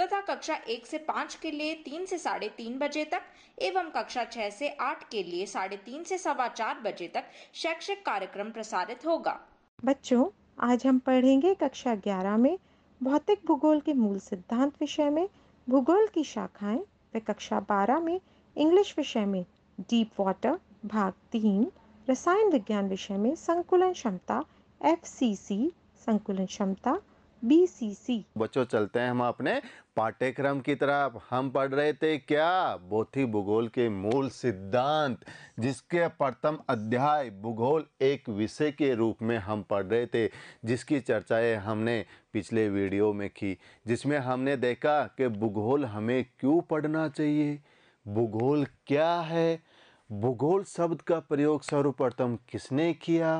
तथा कक्षा एक से पाँच के लिए तीन से साढ़े तीन बजे तक एवं कक्षा छः से आठ के लिए साढ़े तीन से सवा चार बजे तक शैक्षिक कार्यक्रम प्रसारित होगा बच्चों आज हम पढ़ेंगे कक्षा ग्यारह में भौतिक भूगोल के मूल सिद्धांत विषय में भूगोल की शाखाएं व कक्षा बारह में इंग्लिश विषय में डीप वाटर भाग तीन रसायन विज्ञान विषय में संकुलन क्षमता एफ संकुलन क्षमता बीसीसी बच्चों चलते हैं हम अपने पाठ्यक्रम की तरफ हम पढ़ रहे थे क्या बोथी भूगोल के मूल सिद्धांत जिसके प्रथम अध्याय भूगोल एक विषय के रूप में हम पढ़ रहे थे जिसकी चर्चाएं हमने पिछले वीडियो में की जिसमें हमने देखा कि भूगोल हमें क्यों पढ़ना चाहिए भूगोल क्या है भूगोल शब्द का प्रयोग सर्वप्रथम किसने किया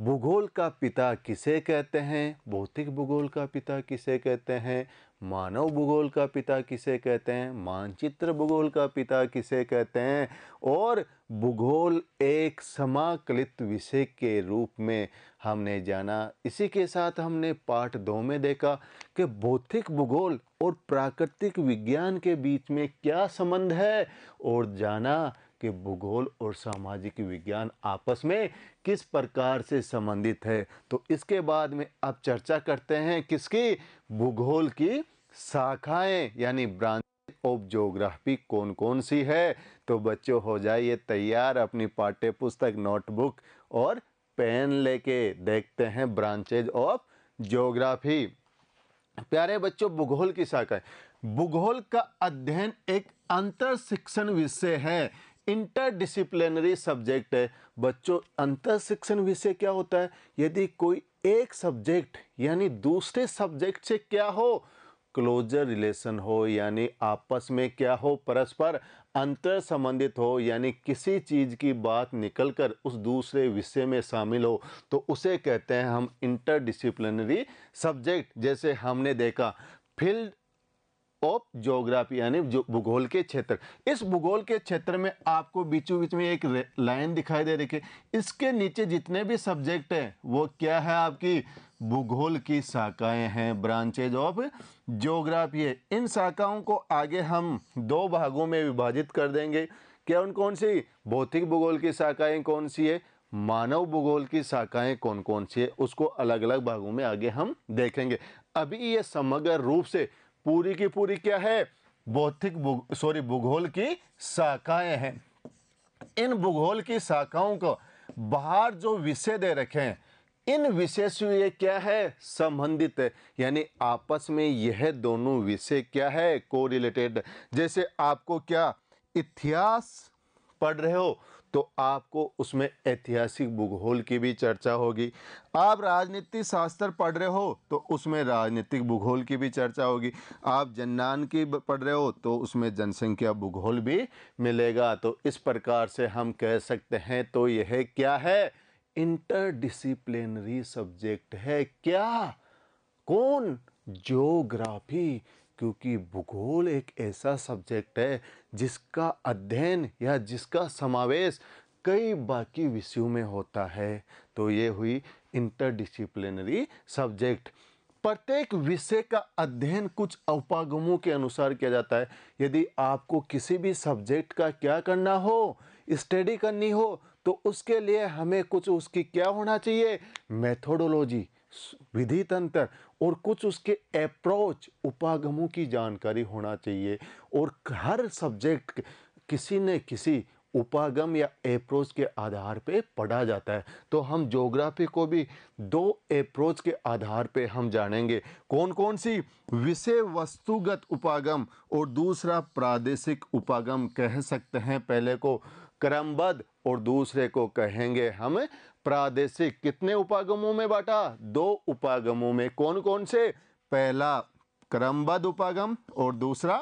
भूगोल का पिता किसे कहते हैं भौतिक भूगोल का पिता किसे कहते हैं मानव भूगोल का पिता किसे कहते हैं मानचित्र भूगोल का पिता किसे कहते हैं और भूगोल एक समाकलित विषय के रूप में हमने जाना इसी के साथ हमने पाठ दो में देखा कि भौतिक भूगोल और प्राकृतिक विज्ञान के बीच में क्या संबंध है और जाना कि भूगोल और सामाजिक विज्ञान आपस में किस प्रकार से संबंधित है तो इसके बाद में अब चर्चा करते हैं किसकी भूगोल की शाखाएं यानी ब्रांच ऑफ जोग्राफी कौन कौन सी है तो बच्चों हो जाइए तैयार अपनी पाठ्य पुस्तक नोटबुक और पेन लेके देखते हैं ब्रांचेज ऑफ जोग्राफी प्यारे बच्चों भूगोल की शाखा भूगोल का अध्ययन एक अंतर शिक्षण विषय है इंटरडिसिप्लिनरी सब्जेक्ट है बच्चों अंतर शिक्षण विषय क्या होता है यदि कोई एक सब्जेक्ट यानी दूसरे सब्जेक्ट से क्या हो क्लोजर रिलेशन हो यानी आपस में क्या हो परस्पर अंतर संबंधित हो यानी किसी चीज़ की बात निकलकर उस दूसरे विषय में शामिल हो तो उसे कहते हैं हम इंटरडिसिप्लिनरी सब्जेक्ट जैसे हमने देखा फील्ड ऑफ जोग्राफी यानी जो भूगोल के क्षेत्र इस भूगोल के क्षेत्र में आपको बीचों बीच में एक लाइन दिखाई दे रही है इसके नीचे जितने भी सब्जेक्ट हैं वो क्या है आपकी भूगोल की शाखाएं हैं ब्रांचेज ऑफ जोग्राफी है इन शाखाओं को आगे हम दो भागों में विभाजित कर देंगे क्या उन कौन सी भौतिक भूगोल की शाखाएँ कौन सी है मानव भूगोल की शाखाएं कौन कौन सी है उसको अलग अलग भागों में आगे हम देखेंगे अभी ये समग्र रूप से पूरी की पूरी क्या है भौतिक भुग, सॉरी भूगोल की शाखाएं हैं इन भूगोल की शाखाओं को बाहर जो विषय दे रखे हैं इन विषय से ये क्या है संबंधित यानी आपस में यह दोनों विषय क्या है कोरिलेटेड जैसे आपको क्या इतिहास पढ़ रहे हो तो आपको उसमें ऐतिहासिक भूगोल की भी चर्चा होगी आप राजनीति शास्त्र पढ़ रहे हो तो उसमें राजनीतिक भूगोल की भी चर्चा होगी आप जननान की पढ़ रहे हो तो उसमें जनसंख्या भूगोल भी मिलेगा तो इस प्रकार से हम कह सकते हैं तो यह क्या है इंटरडिसिप्लिनरी सब्जेक्ट है क्या कौन जोग्राफी क्योंकि भूगोल एक ऐसा सब्जेक्ट है जिसका अध्ययन या जिसका समावेश कई बाकी विषयों में होता है तो ये हुई इंटरडिसिप्लिनरी सब्जेक्ट प्रत्येक विषय का अध्ययन कुछ उपागमों के अनुसार किया जाता है यदि आपको किसी भी सब्जेक्ट का क्या करना हो स्टडी करनी हो तो उसके लिए हमें कुछ उसकी क्या होना चाहिए मेथोडोलॉजी विधि तंत्र और कुछ उसके अप्रोच उपागमों की जानकारी होना चाहिए और हर सब्जेक्ट किसी न किसी उपागम या अप्रोच के आधार पे पढ़ा जाता है तो हम जोग्राफी को भी दो अप्रोच के आधार पे हम जानेंगे कौन कौन सी विषय वस्तुगत उपागम और दूसरा प्रादेशिक उपागम कह सकते हैं पहले को क्रमबद्ध और दूसरे को कहेंगे हम प्रादेशिक कितने उपागमों में बांटा दो उपागमों में कौन कौन से पहला क्रमबद्ध उपागम और दूसरा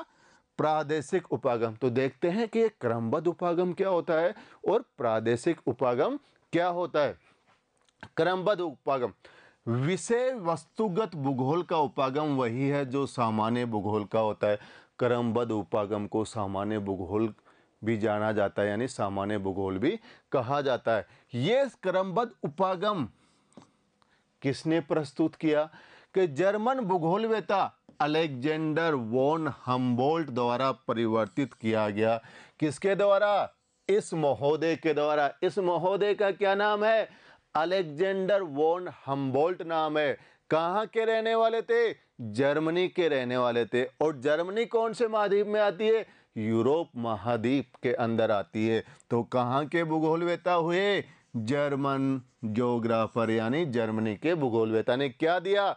प्रादेशिक उपागम तो देखते हैं कि क्रमबद्ध उपागम क्या होता है और प्रादेशिक उपागम क्या होता है क्रमबद्ध उपागम विषय वस्तुगत भूगोल का उपागम वही है जो सामान्य भूगोल का होता है क्रमबद्ध उपागम को सामान्य भूगोल भी जाना जाता है यानी सामान्य भूगोल भी कहा जाता है ये क्रमबद्ध उपागम किसने प्रस्तुत किया कि जर्मन भूगोलवेता अलेक्जेंडर वोन हम्बोल्ट द्वारा परिवर्तित किया गया किसके द्वारा इस महोदय के द्वारा इस महोदय का क्या नाम है अलेक्जेंडर वोन हम्बोल्ट नाम है कहाँ के रहने वाले थे जर्मनी के रहने वाले थे और जर्मनी कौन से माध्यम में आती है यूरोप महाद्वीप के अंदर आती है तो कहाँ के भूगोलवेता हुए जर्मन जोग्राफर यानी जर्मनी के भूगोलवेता ने क्या दिया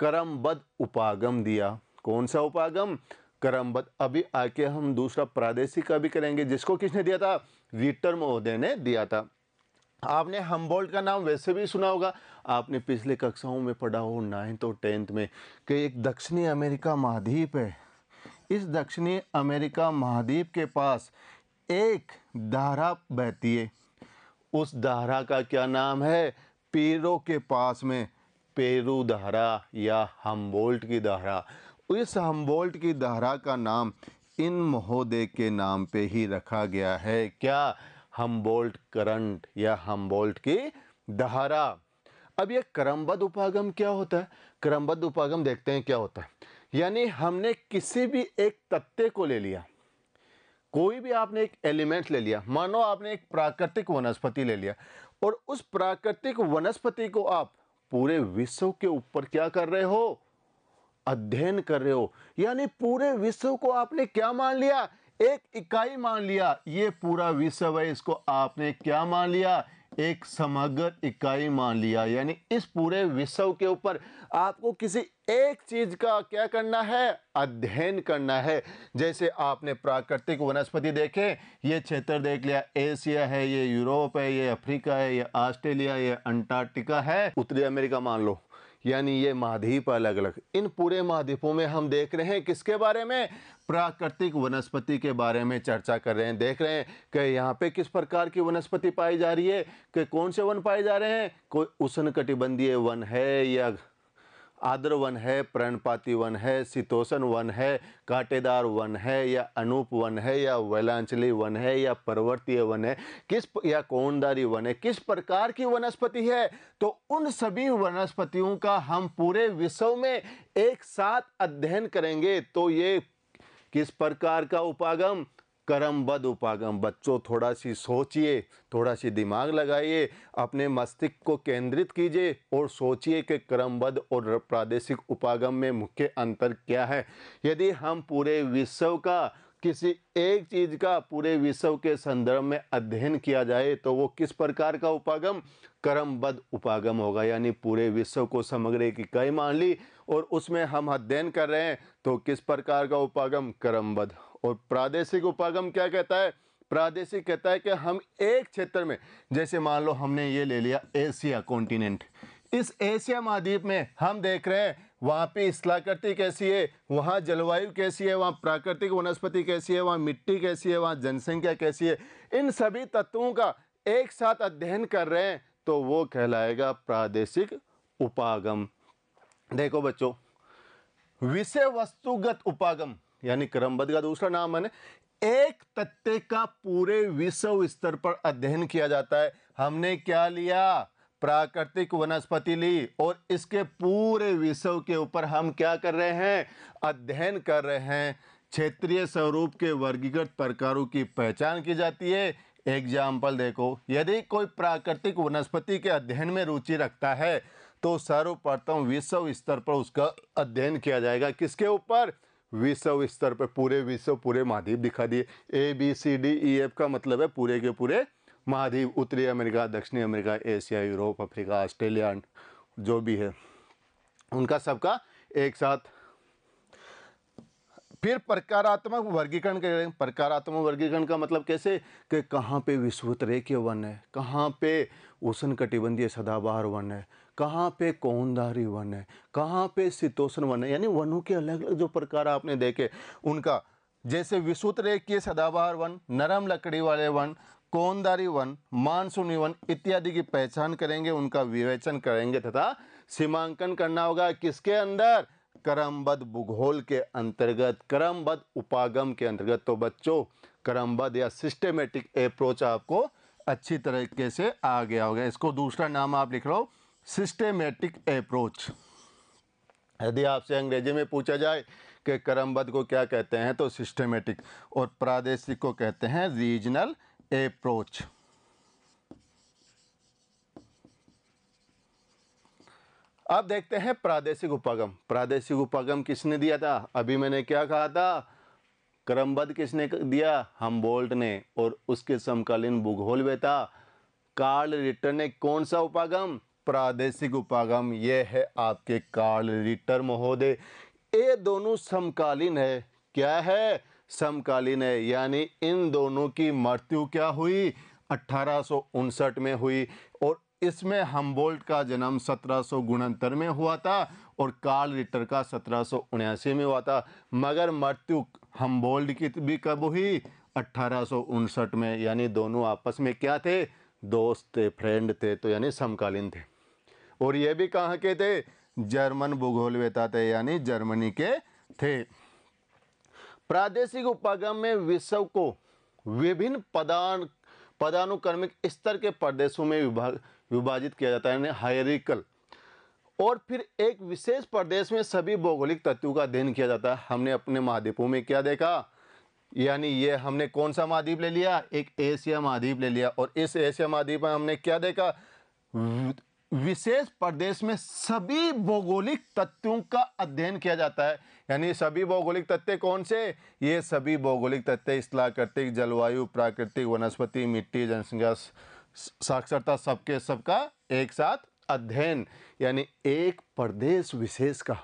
करमबद्ध उपागम दिया कौन सा उपागम करमबद्ध अभी आके हम दूसरा प्रादेशिक भी करेंगे जिसको किसने दिया था विक्टर महोदय ने दिया था आपने हम्बोल्ट का नाम वैसे भी सुना होगा आपने पिछले कक्षाओं में पढ़ा हो नाइन्थ और टेंथ में कि एक दक्षिणी अमेरिका महाद्वीप है इस दक्षिणी अमेरिका महाद्वीप के पास एक धारा बहती है उस धारा का क्या नाम है पेरो के पास में पेरू धारा या हम्बोल्ट की धारा इस हम्बोल्ट की धारा का नाम इन महोदय के नाम पे ही रखा गया है क्या हम्बोल्ट करंट या हम्बोल्ट की धारा अब ये क्रमबद्ध उपागम क्या होता है क्रमबद्ध उपागम देखते हैं क्या होता है यानी हमने किसी भी एक तत्ते को ले लिया कोई भी आपने एक एलिमेंट ले लिया मानो आपने एक प्राकृतिक वनस्पति ले लिया और उस प्राकृतिक वनस्पति को आप पूरे विश्व के ऊपर क्या कर रहे हो अध्ययन कर रहे हो यानी पूरे विश्व को आपने क्या मान लिया एक इकाई मान लिया ये पूरा विश्व है इसको आपने क्या मान लिया एक समग्र इकाई मान लिया यानी इस पूरे विश्व के ऊपर आपको किसी एक चीज़ का क्या करना है अध्ययन करना है जैसे आपने प्राकृतिक वनस्पति देखे ये क्षेत्र देख लिया एशिया है ये यूरोप है ये अफ्रीका है ये ऑस्ट्रेलिया ये अंटार्कटिका है उत्तरी अमेरिका मान लो यानी ये महाद्वीप अलग अलग इन पूरे महाद्वीपों में हम देख रहे हैं किसके बारे में प्राकृतिक वनस्पति के बारे में चर्चा कर रहे हैं देख रहे हैं कि यहाँ पे किस प्रकार की वनस्पति पाई जा रही है कि कौन से वन पाए जा रहे हैं कोई उष्ण कटिबंधीय वन है या आद्र वन है प्रणपाती वन है शीतोषण वन है कांटेदार वन है या अनूप वन है या वैलांचली वन है या पर्वतीय वन है किस या कोणदारी वन है किस प्रकार की वनस्पति है तो उन सभी वनस्पतियों का हम पूरे विश्व में एक साथ अध्ययन करेंगे तो ये किस प्रकार का उपागम कर्मबद्ध बद उपागम बच्चों थोड़ा सी सोचिए थोड़ा सी दिमाग लगाइए अपने मस्तिष्क को केंद्रित कीजिए और सोचिए कि करमबद्ध और प्रादेशिक उपागम में मुख्य अंतर क्या है यदि हम पूरे विश्व का किसी एक चीज़ का पूरे विश्व के संदर्भ में अध्ययन किया जाए तो वो किस प्रकार का उपागम कर्मबद्ध उपागम होगा यानी पूरे विश्व को समग्र एक इकाई मान ली और उसमें हम अध्ययन कर रहे हैं तो किस प्रकार का उपागम कर्मबद्ध और प्रादेशिक उपागम क्या कहता है प्रादेशिक कहता है कि हम एक क्षेत्र में जैसे मान लो हमने ये ले लिया एशिया कॉन्टिनेंट इस एशिया महाद्वीप में हम देख रहे हैं वहाँ पे स्थलाकृति कैसी है वहाँ जलवायु कैसी है वहाँ प्राकृतिक वनस्पति कैसी है वहाँ मिट्टी कैसी है वहाँ जनसंख्या कैसी है इन सभी तत्वों का एक साथ अध्ययन कर रहे हैं तो वो कहलाएगा प्रादेशिक उपागम देखो बच्चों विषय वस्तुगत उपागम यानी क्रमबद्ध का दूसरा नाम है एक तथ्य का पूरे विश्व स्तर पर अध्ययन किया जाता है हमने क्या लिया प्राकृतिक वनस्पति ली और इसके पूरे विश्व के ऊपर हम क्या कर रहे हैं अध्ययन कर रहे हैं क्षेत्रीय स्वरूप के वर्गीकृत प्रकारों की पहचान की जाती है एग्जाम्पल देखो यदि कोई प्राकृतिक वनस्पति के अध्ययन में रुचि रखता है तो सर्वप्रथम विश्व स्तर पर उसका अध्ययन किया जाएगा किसके ऊपर विश्व स्तर पर पूरे विश्व पूरे महाद्वीप दिखा दिए A B C D E F का मतलब है पूरे के पूरे महाद्वीप उत्तरी अमेरिका दक्षिणी America Asia Europe Africa Australia जो भी है उनका सबका एक साथ फिर प्रकारात्मक वर्गीकरण करें प्रकारात्मक वर्गीकरण का मतलब कैसे कि कहाँ पे के वन है कहाँ पे उष्ण कटिबंधीय सदाबहार वन है कहाँ पे कोहनदारी वन है कहाँ पे शीतोषण वन है यानी वनों के अलग अलग जो प्रकार आपने देखे उनका जैसे विसूत्र के सदाबहार वन नरम लकड़ी वाले वन कोंदारी वन मानसूनी वन इत्यादि की पहचान करेंगे उनका विवेचन करेंगे तथा सीमांकन करना होगा किसके अंदर करमबद्ध भूगोल के अंतर्गत करमबद्ध उपागम के अंतर्गत तो बच्चों करमबद्ध या सिस्टेमेटिक अप्रोच आपको अच्छी तरीके से आ गया होगा इसको दूसरा नाम आप लिख लो सिस्टेमेटिक अप्रोच यदि आपसे अंग्रेजी में पूछा जाए कि क्रमबद्ध को क्या कहते हैं तो सिस्टमेटिक और प्रादेशिक को कहते हैं रीजनल अप्रोच अब देखते हैं प्रादेशिक उपागम प्रादेशिक उपागम किसने दिया था अभी मैंने क्या कहा था क्रमबद्ध किसने दिया बोल्ट ने और उसके समकालीन भूगोल भूगोलवेता कार्ल रिटर ने कौन सा उपागम प्रादेशिक उपागम ये है आपके कार्ल रिटर महोदय ये दोनों समकालीन है क्या है समकालीन है यानी इन दोनों की मृत्यु क्या हुई अट्ठारह में हुई और इसमें हम्बोल्ट का जन्म सत्रह में हुआ था और कार्ल रिटर का सत्रह में हुआ था मगर मृत्यु हम्बोल्ट की भी कब हुई अट्ठारह में यानी दोनों आपस में क्या थे दोस्त थे फ्रेंड थे तो यानी समकालीन थे और ये भी कहाँ के थे जर्मन भूगोलवेता थे यानी जर्मनी के थे प्रादेशिक उपागम में विश्व को विभिन्न पदान पदानुक्रमिक स्तर के प्रदेशों में विभाग विभाजित किया जाता है यानी हायरिकल और फिर एक विशेष प्रदेश में सभी भौगोलिक तत्वों का अध्ययन किया जाता है हमने अपने महाद्वीपों में क्या देखा यानी ये हमने कौन सा महाद्वीप ले लिया एक एशिया महाद्वीप ले लिया और इस एशिया महाद्वीप में हमने क्या देखा विशेष प्रदेश में सभी भौगोलिक तत्वों का अध्ययन किया जाता है यानी सभी भौगोलिक तत्व कौन से ये सभी भौगोलिक तत्व इसलाकृतिक जलवायु प्राकृतिक वनस्पति मिट्टी जनसंख्या साक्षरता सबके सबका एक साथ अध्ययन यानी एक प्रदेश विशेष का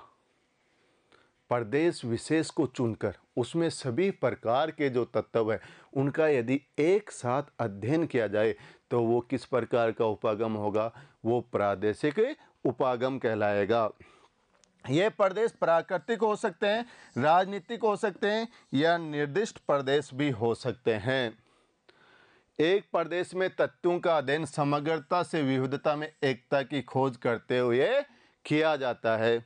प्रदेश विशेष को चुनकर उसमें सभी प्रकार के जो तत्व हैं उनका यदि एक साथ अध्ययन किया जाए तो वो किस प्रकार का उपागम होगा वो प्रादेशिक उपागम कहलाएगा ये प्रदेश प्राकृतिक हो सकते हैं राजनीतिक हो सकते हैं या निर्दिष्ट प्रदेश भी हो सकते हैं एक प्रदेश में तत्वों का अध्ययन समग्रता से विविधता में एकता की खोज करते हुए किया जाता है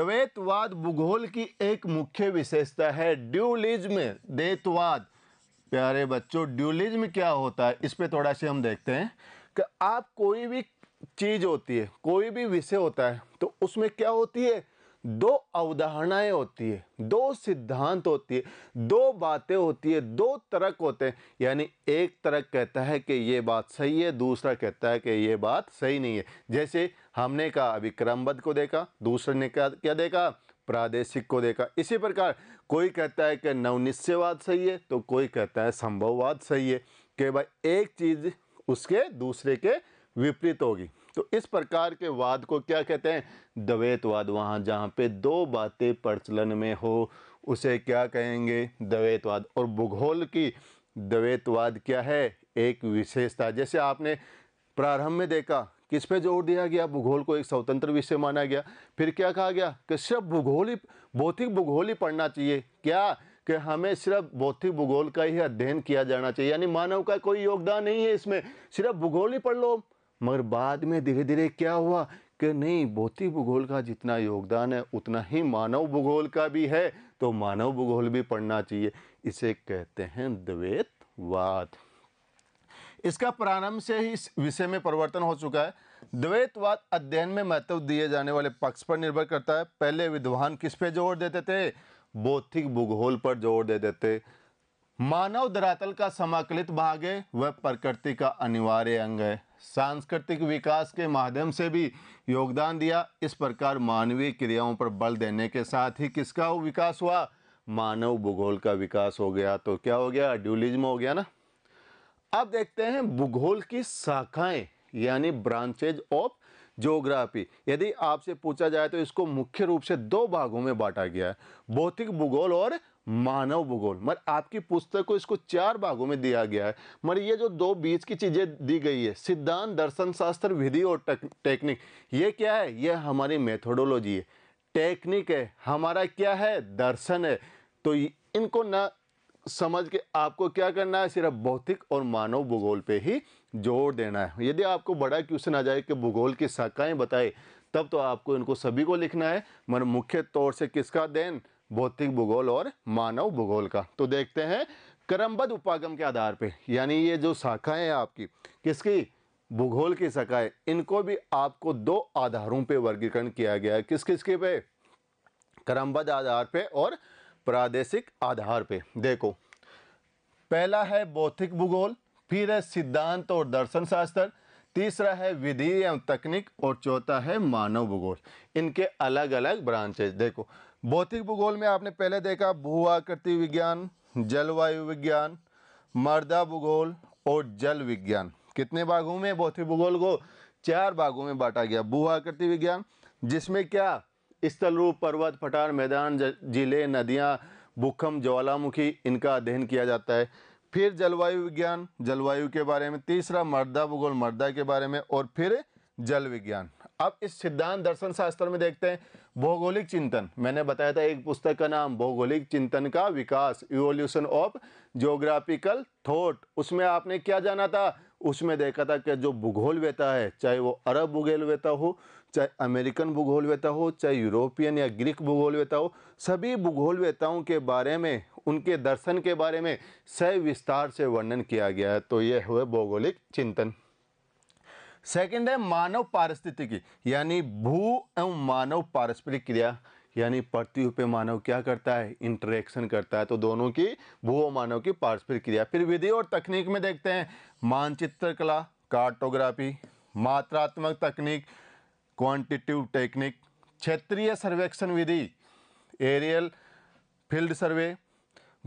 द्वैतवाद भूगोल की एक मुख्य विशेषता है ड्यूलिज्म द्वैतवाद प्यारे बच्चों ड्यूलिज्म क्या होता है इस पर थोड़ा सा हम देखते हैं कि आप कोई भी चीज़ होती है कोई भी विषय होता है तो उसमें क्या होती है दो अवधारणाएं होती है दो सिद्धांत होती है दो बातें होती है दो तर्क होते हैं यानी एक तर्क कहता है कि ये बात सही है दूसरा कहता है कि ये बात सही नहीं है जैसे हमने कहा अभी क्रमबद्ध को देखा दूसरे ने क्या क्या देखा प्रादेशिक को देखा इसी प्रकार कोई कहता है कि नवनिश्चयवाद सही है तो कोई कहता है संभववाद सही है कि भाई एक चीज़ उसके दूसरे के विपरीत होगी तो इस प्रकार के वाद को क्या कहते हैं द्वैतवाद वहाँ जहाँ पे दो बातें प्रचलन में हो उसे क्या कहेंगे द्वैतवाद और भूगोल की द्वैतवाद क्या है एक विशेषता जैसे आपने प्रारंभ में देखा किस पे जोर दिया गया भूगोल को एक स्वतंत्र विषय माना गया फिर क्या कहा गया कि सिर्फ भूगोल ही भौतिक भूगोल ही पढ़ना चाहिए क्या कि हमें सिर्फ भौतिक भूगोल का ही अध्ययन किया जाना चाहिए यानी मानव का कोई योगदान नहीं है इसमें सिर्फ भूगोल ही पढ़ लो मगर बाद में धीरे धीरे क्या हुआ कि नहीं भौतिक भूगोल का जितना योगदान है उतना ही मानव भूगोल का भी है तो मानव भूगोल भी पढ़ना चाहिए इसे कहते हैं द्वेतवाद इसका प्रारंभ से ही इस विषय में परिवर्तन हो चुका है द्वैतवाद अध्ययन में महत्व दिए जाने वाले पक्ष पर निर्भर करता है पहले विद्वान किस पे जोर देते थे बौद्धिक भूगोल पर जोर दे देते मानव धरातल का समाकलित भाग है वह प्रकृति का अनिवार्य अंग है सांस्कृतिक विकास के माध्यम से भी योगदान दिया इस प्रकार मानवीय क्रियाओं पर बल देने के साथ ही किसका विकास हुआ मानव भूगोल का विकास हो गया तो क्या हो गया ड्यूलिज्म हो गया ना अब देखते हैं भूगोल की शाखाएं यानी ब्रांचेज ऑफ जोग्राफी यदि आपसे पूछा जाए तो इसको मुख्य रूप से दो भागों में बांटा गया है भौतिक भूगोल और मानव भूगोल मगर आपकी पुस्तक को इसको चार भागों में दिया गया है मगर ये जो दो बीच की चीज़ें दी गई है सिद्धांत दर्शन शास्त्र विधि और टेक्निक ये क्या है ये हमारी मेथोडोलॉजी है टेक्निक है हमारा क्या है दर्शन है तो इनको ना समझ के आपको क्या करना है सिर्फ भौतिक और मानव भूगोल पे ही जोर देना है यदि आपको बड़ा क्वेश्चन आ जाए कि भूगोल की शाखाएं बताए तब तो आपको इनको सभी को लिखना है मगर मुख्य तौर से किसका देन भौतिक भूगोल और मानव भूगोल का तो देखते हैं क्रमबद्ध उपागम के आधार पे यानी ये जो शाखाएं हैं आपकी किसकी भूगोल की शाखाएं इनको भी आपको दो आधारों पे वर्गीकरण किया गया है किस किसके पे क्रमबद्ध आधार पे और प्रादेशिक आधार पे देखो पहला है बौद्धिक भूगोल फिर है सिद्धांत और दर्शन शास्त्र तीसरा है विधि एवं तकनीक और चौथा है मानव भूगोल इनके अलग अलग ब्रांचेज देखो भौतिक भूगोल में आपने पहले देखा भू आकृति विज्ञान जलवायु विज्ञान मर्दा भूगोल और जल विज्ञान कितने भागों में भौतिक भूगोल को चार भागों में बांटा गया भू आकृति विज्ञान जिसमें क्या स्थल रूप पर्वत पठार मैदान जिले नदियाँ भूखम ज्वालामुखी इनका अध्ययन किया जाता है फिर जलवायु विज्ञान जलवायु के बारे में तीसरा मर्दा भूगोल मर्दा के बारे में और फिर जल विज्ञान अब इस सिद्धांत दर्शन शास्त्र में देखते हैं भौगोलिक चिंतन मैंने बताया था एक पुस्तक का नाम भौगोलिक चिंतन का विकास इवोल्यूशन ऑफ जोग्राफिकल थॉट उसमें आपने क्या जाना था उसमें देखा था कि जो भूगोल वेता है चाहे वो अरब भूगोल वेता हो चाहे अमेरिकन भूगोलवेता हो चाहे यूरोपियन या ग्रीक भूगोलवेता हो सभी भूगोलवेताओं के बारे में उनके दर्शन के बारे में सह विस्तार से वर्णन किया गया है तो यह हुए भौगोलिक चिंतन सेकंड है मानव पारिस्थितिकी यानी भू एवं मानव पारस्परिक क्रिया यानी पृथ्वी पे मानव क्या करता है इंटरेक्शन करता है तो दोनों की भू और मानव की पारस्परिक क्रिया फिर विधि और तकनीक में देखते हैं मानचित्र कला कार्टोग्राफी मात्रात्मक तकनीक क्वांटिटिव टेक्निक क्षेत्रीय सर्वेक्षण विधि एरियल फील्ड सर्वे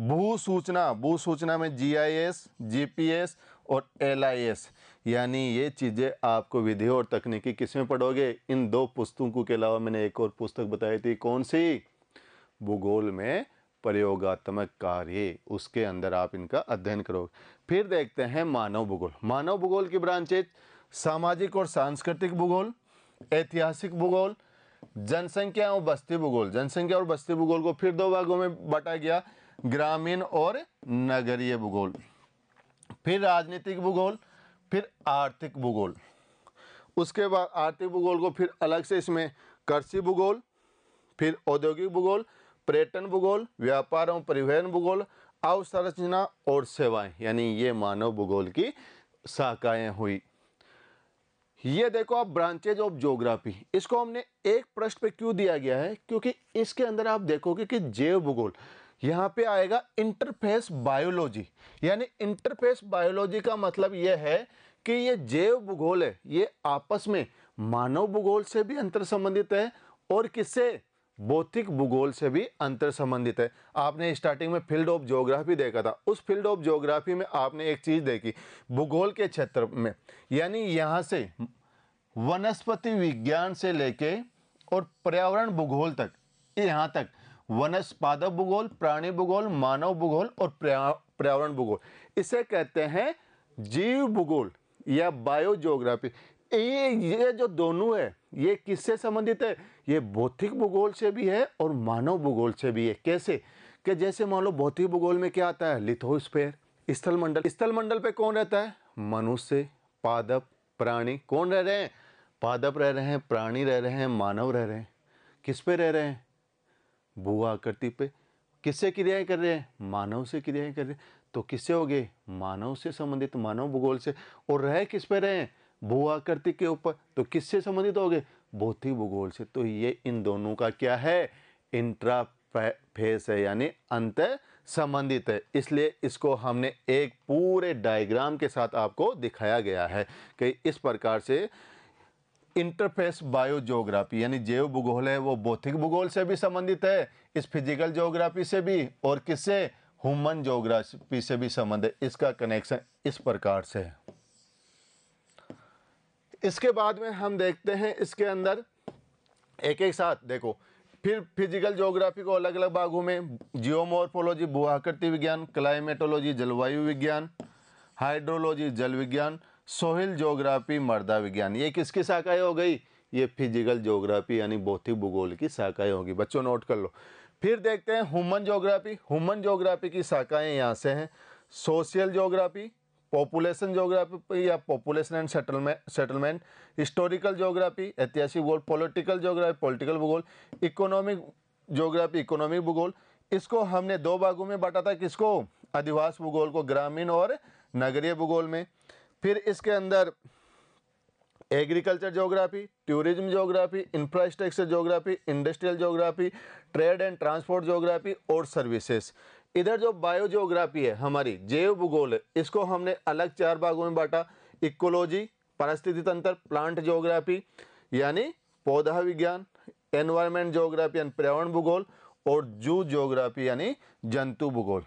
भू सूचना भू सूचना में जीआईएस जीपीएस और एलआईएस यानी ये चीज़ें आपको विधि और तकनीकी किस में पढ़ोगे इन दो पुस्तकों के अलावा मैंने एक और पुस्तक बताई थी कौन सी भूगोल में प्रयोगात्मक कार्य उसके अंदर आप इनका अध्ययन करोगे फिर देखते हैं मानव भूगोल मानव भूगोल की ब्रांचेज सामाजिक और सांस्कृतिक भूगोल ऐतिहासिक भूगोल जनसंख्या और बस्ती भूगोल जनसंख्या और बस्ती भूगोल को फिर दो भागों में बांटा गया ग्रामीण और नगरीय भूगोल फिर राजनीतिक भूगोल फिर आर्थिक भूगोल उसके बाद आर्थिक भूगोल को फिर अलग से इसमें कृषि भूगोल फिर औद्योगिक भूगोल पर्यटन भूगोल व्यापार और परिवहन भूगोल अवसंरचना और सेवाएं यानी ये मानव भूगोल की शाखाएँ हुई ये देखो आप ब्रांचेज ऑफ जोग्राफी इसको हमने एक प्रश्न पे क्यों दिया गया है क्योंकि इसके अंदर आप देखोगे कि जैव भूगोल यहाँ पे आएगा इंटरफेस बायोलॉजी यानी इंटरफेस बायोलॉजी का मतलब यह है कि ये जैव भूगोल है ये आपस में मानव भूगोल से भी अंतर संबंधित है और किससे भौतिक भूगोल से भी अंतर संबंधित है आपने स्टार्टिंग में फील्ड ऑफ ज्योग्राफी देखा था उस फील्ड ऑफ ज्योग्राफी में आपने एक चीज़ देखी भूगोल के क्षेत्र में यानी यहाँ से वनस्पति विज्ञान से लेके और पर्यावरण भूगोल तक यहाँ तक वनस्पादक भूगोल प्राणी भूगोल मानव भूगोल और पर्यावरण भूगोल इसे कहते हैं जीव भूगोल या बायो ज्योग्राफी ये ये जो दोनों है ये किससे संबंधित है ये भौतिक भूगोल से भी है और मानव भूगोल से भी है कैसे कि जैसे मान लो भौतिक भूगोल में क्या आता है लिथोस्फेयर स्थल मंडल स्थल मंडल पे कौन रहता है मनुष्य पादप प्राणी कौन रह रहे हैं पादप रह रहे हैं प्राणी रह रहे हैं मानव रह रहे हैं किस पे रह रहे हैं भू आकृति पे किससे क्रियाएं कर रहे हैं मानव से क्रियाएं कर रहे हैं तो किससे हो गए मानव से संबंधित मानव भूगोल से और रहे किस पे रहे हैं भू आकृति के ऊपर तो किससे संबंधित हो गए भौतिक भूगोल से तो ये इन दोनों का क्या है इंट्रा फेस है यानी अंत संबंधित है इसलिए इसको हमने एक पूरे डायग्राम के साथ आपको दिखाया गया है कि इस प्रकार से इंटरफेस बायोजोग्राफी यानी जैव भूगोल है वो भौतिक भूगोल से भी संबंधित है इस फिजिकल जोग्राफी से भी और किससे ह्यूमन जोग्राफी से भी संबंध है इसका कनेक्शन इस प्रकार से है इसके बाद में हम देखते हैं इसके अंदर एक एक साथ देखो फिर फिजिकल ज्योग्राफी को अलग अलग भागों में जियोमोर्फोलॉजी भूआकृति विज्ञान क्लाइमेटोलॉजी जलवायु विज्ञान हाइड्रोलॉजी जल विज्ञान सोहिल ज्योग्राफी मर्दा विज्ञान ये किसकी शाखाएँ हो गई ये फिजिकल ज्योग्राफी यानी भौतिक भूगोल की शाखाएँ होगी बच्चों नोट कर लो फिर देखते हैं ह्यूमन ज्योग्राफी ह्यूमन ज्योग्राफी की शाखाएँ यहाँ से हैं सोशल ज्योग्राफी पॉपुलेशन जोग्राफी या population and settlement settlement historical geography ऐतिहासिक भूगोल पॉलिटिकल जोग्राफी पॉलिटिकल भूगोल इकोनॉमिक जोग्राफी इकोनॉमिक भूगोल इसको हमने दो भागों में बांटा था किसको अधिवास भूगोल को ग्रामीण और नगरीय भूगोल में फिर इसके अंदर agriculture geography tourism geography infrastructure geography industrial geography trade and transport geography और सर्विसेज इधर जो बायोजियोग्राफी है हमारी जैव भूगोल है इसको हमने अलग चार भागों में बांटा इकोलॉजी परिस्थिति तंत्र प्लांट जियोग्राफी यानी पौधा विज्ञान एनवायरमेंट जियोग्राफी यानी पर्यावरण भूगोल और जू जियोग्राफी यानी जंतु भूगोल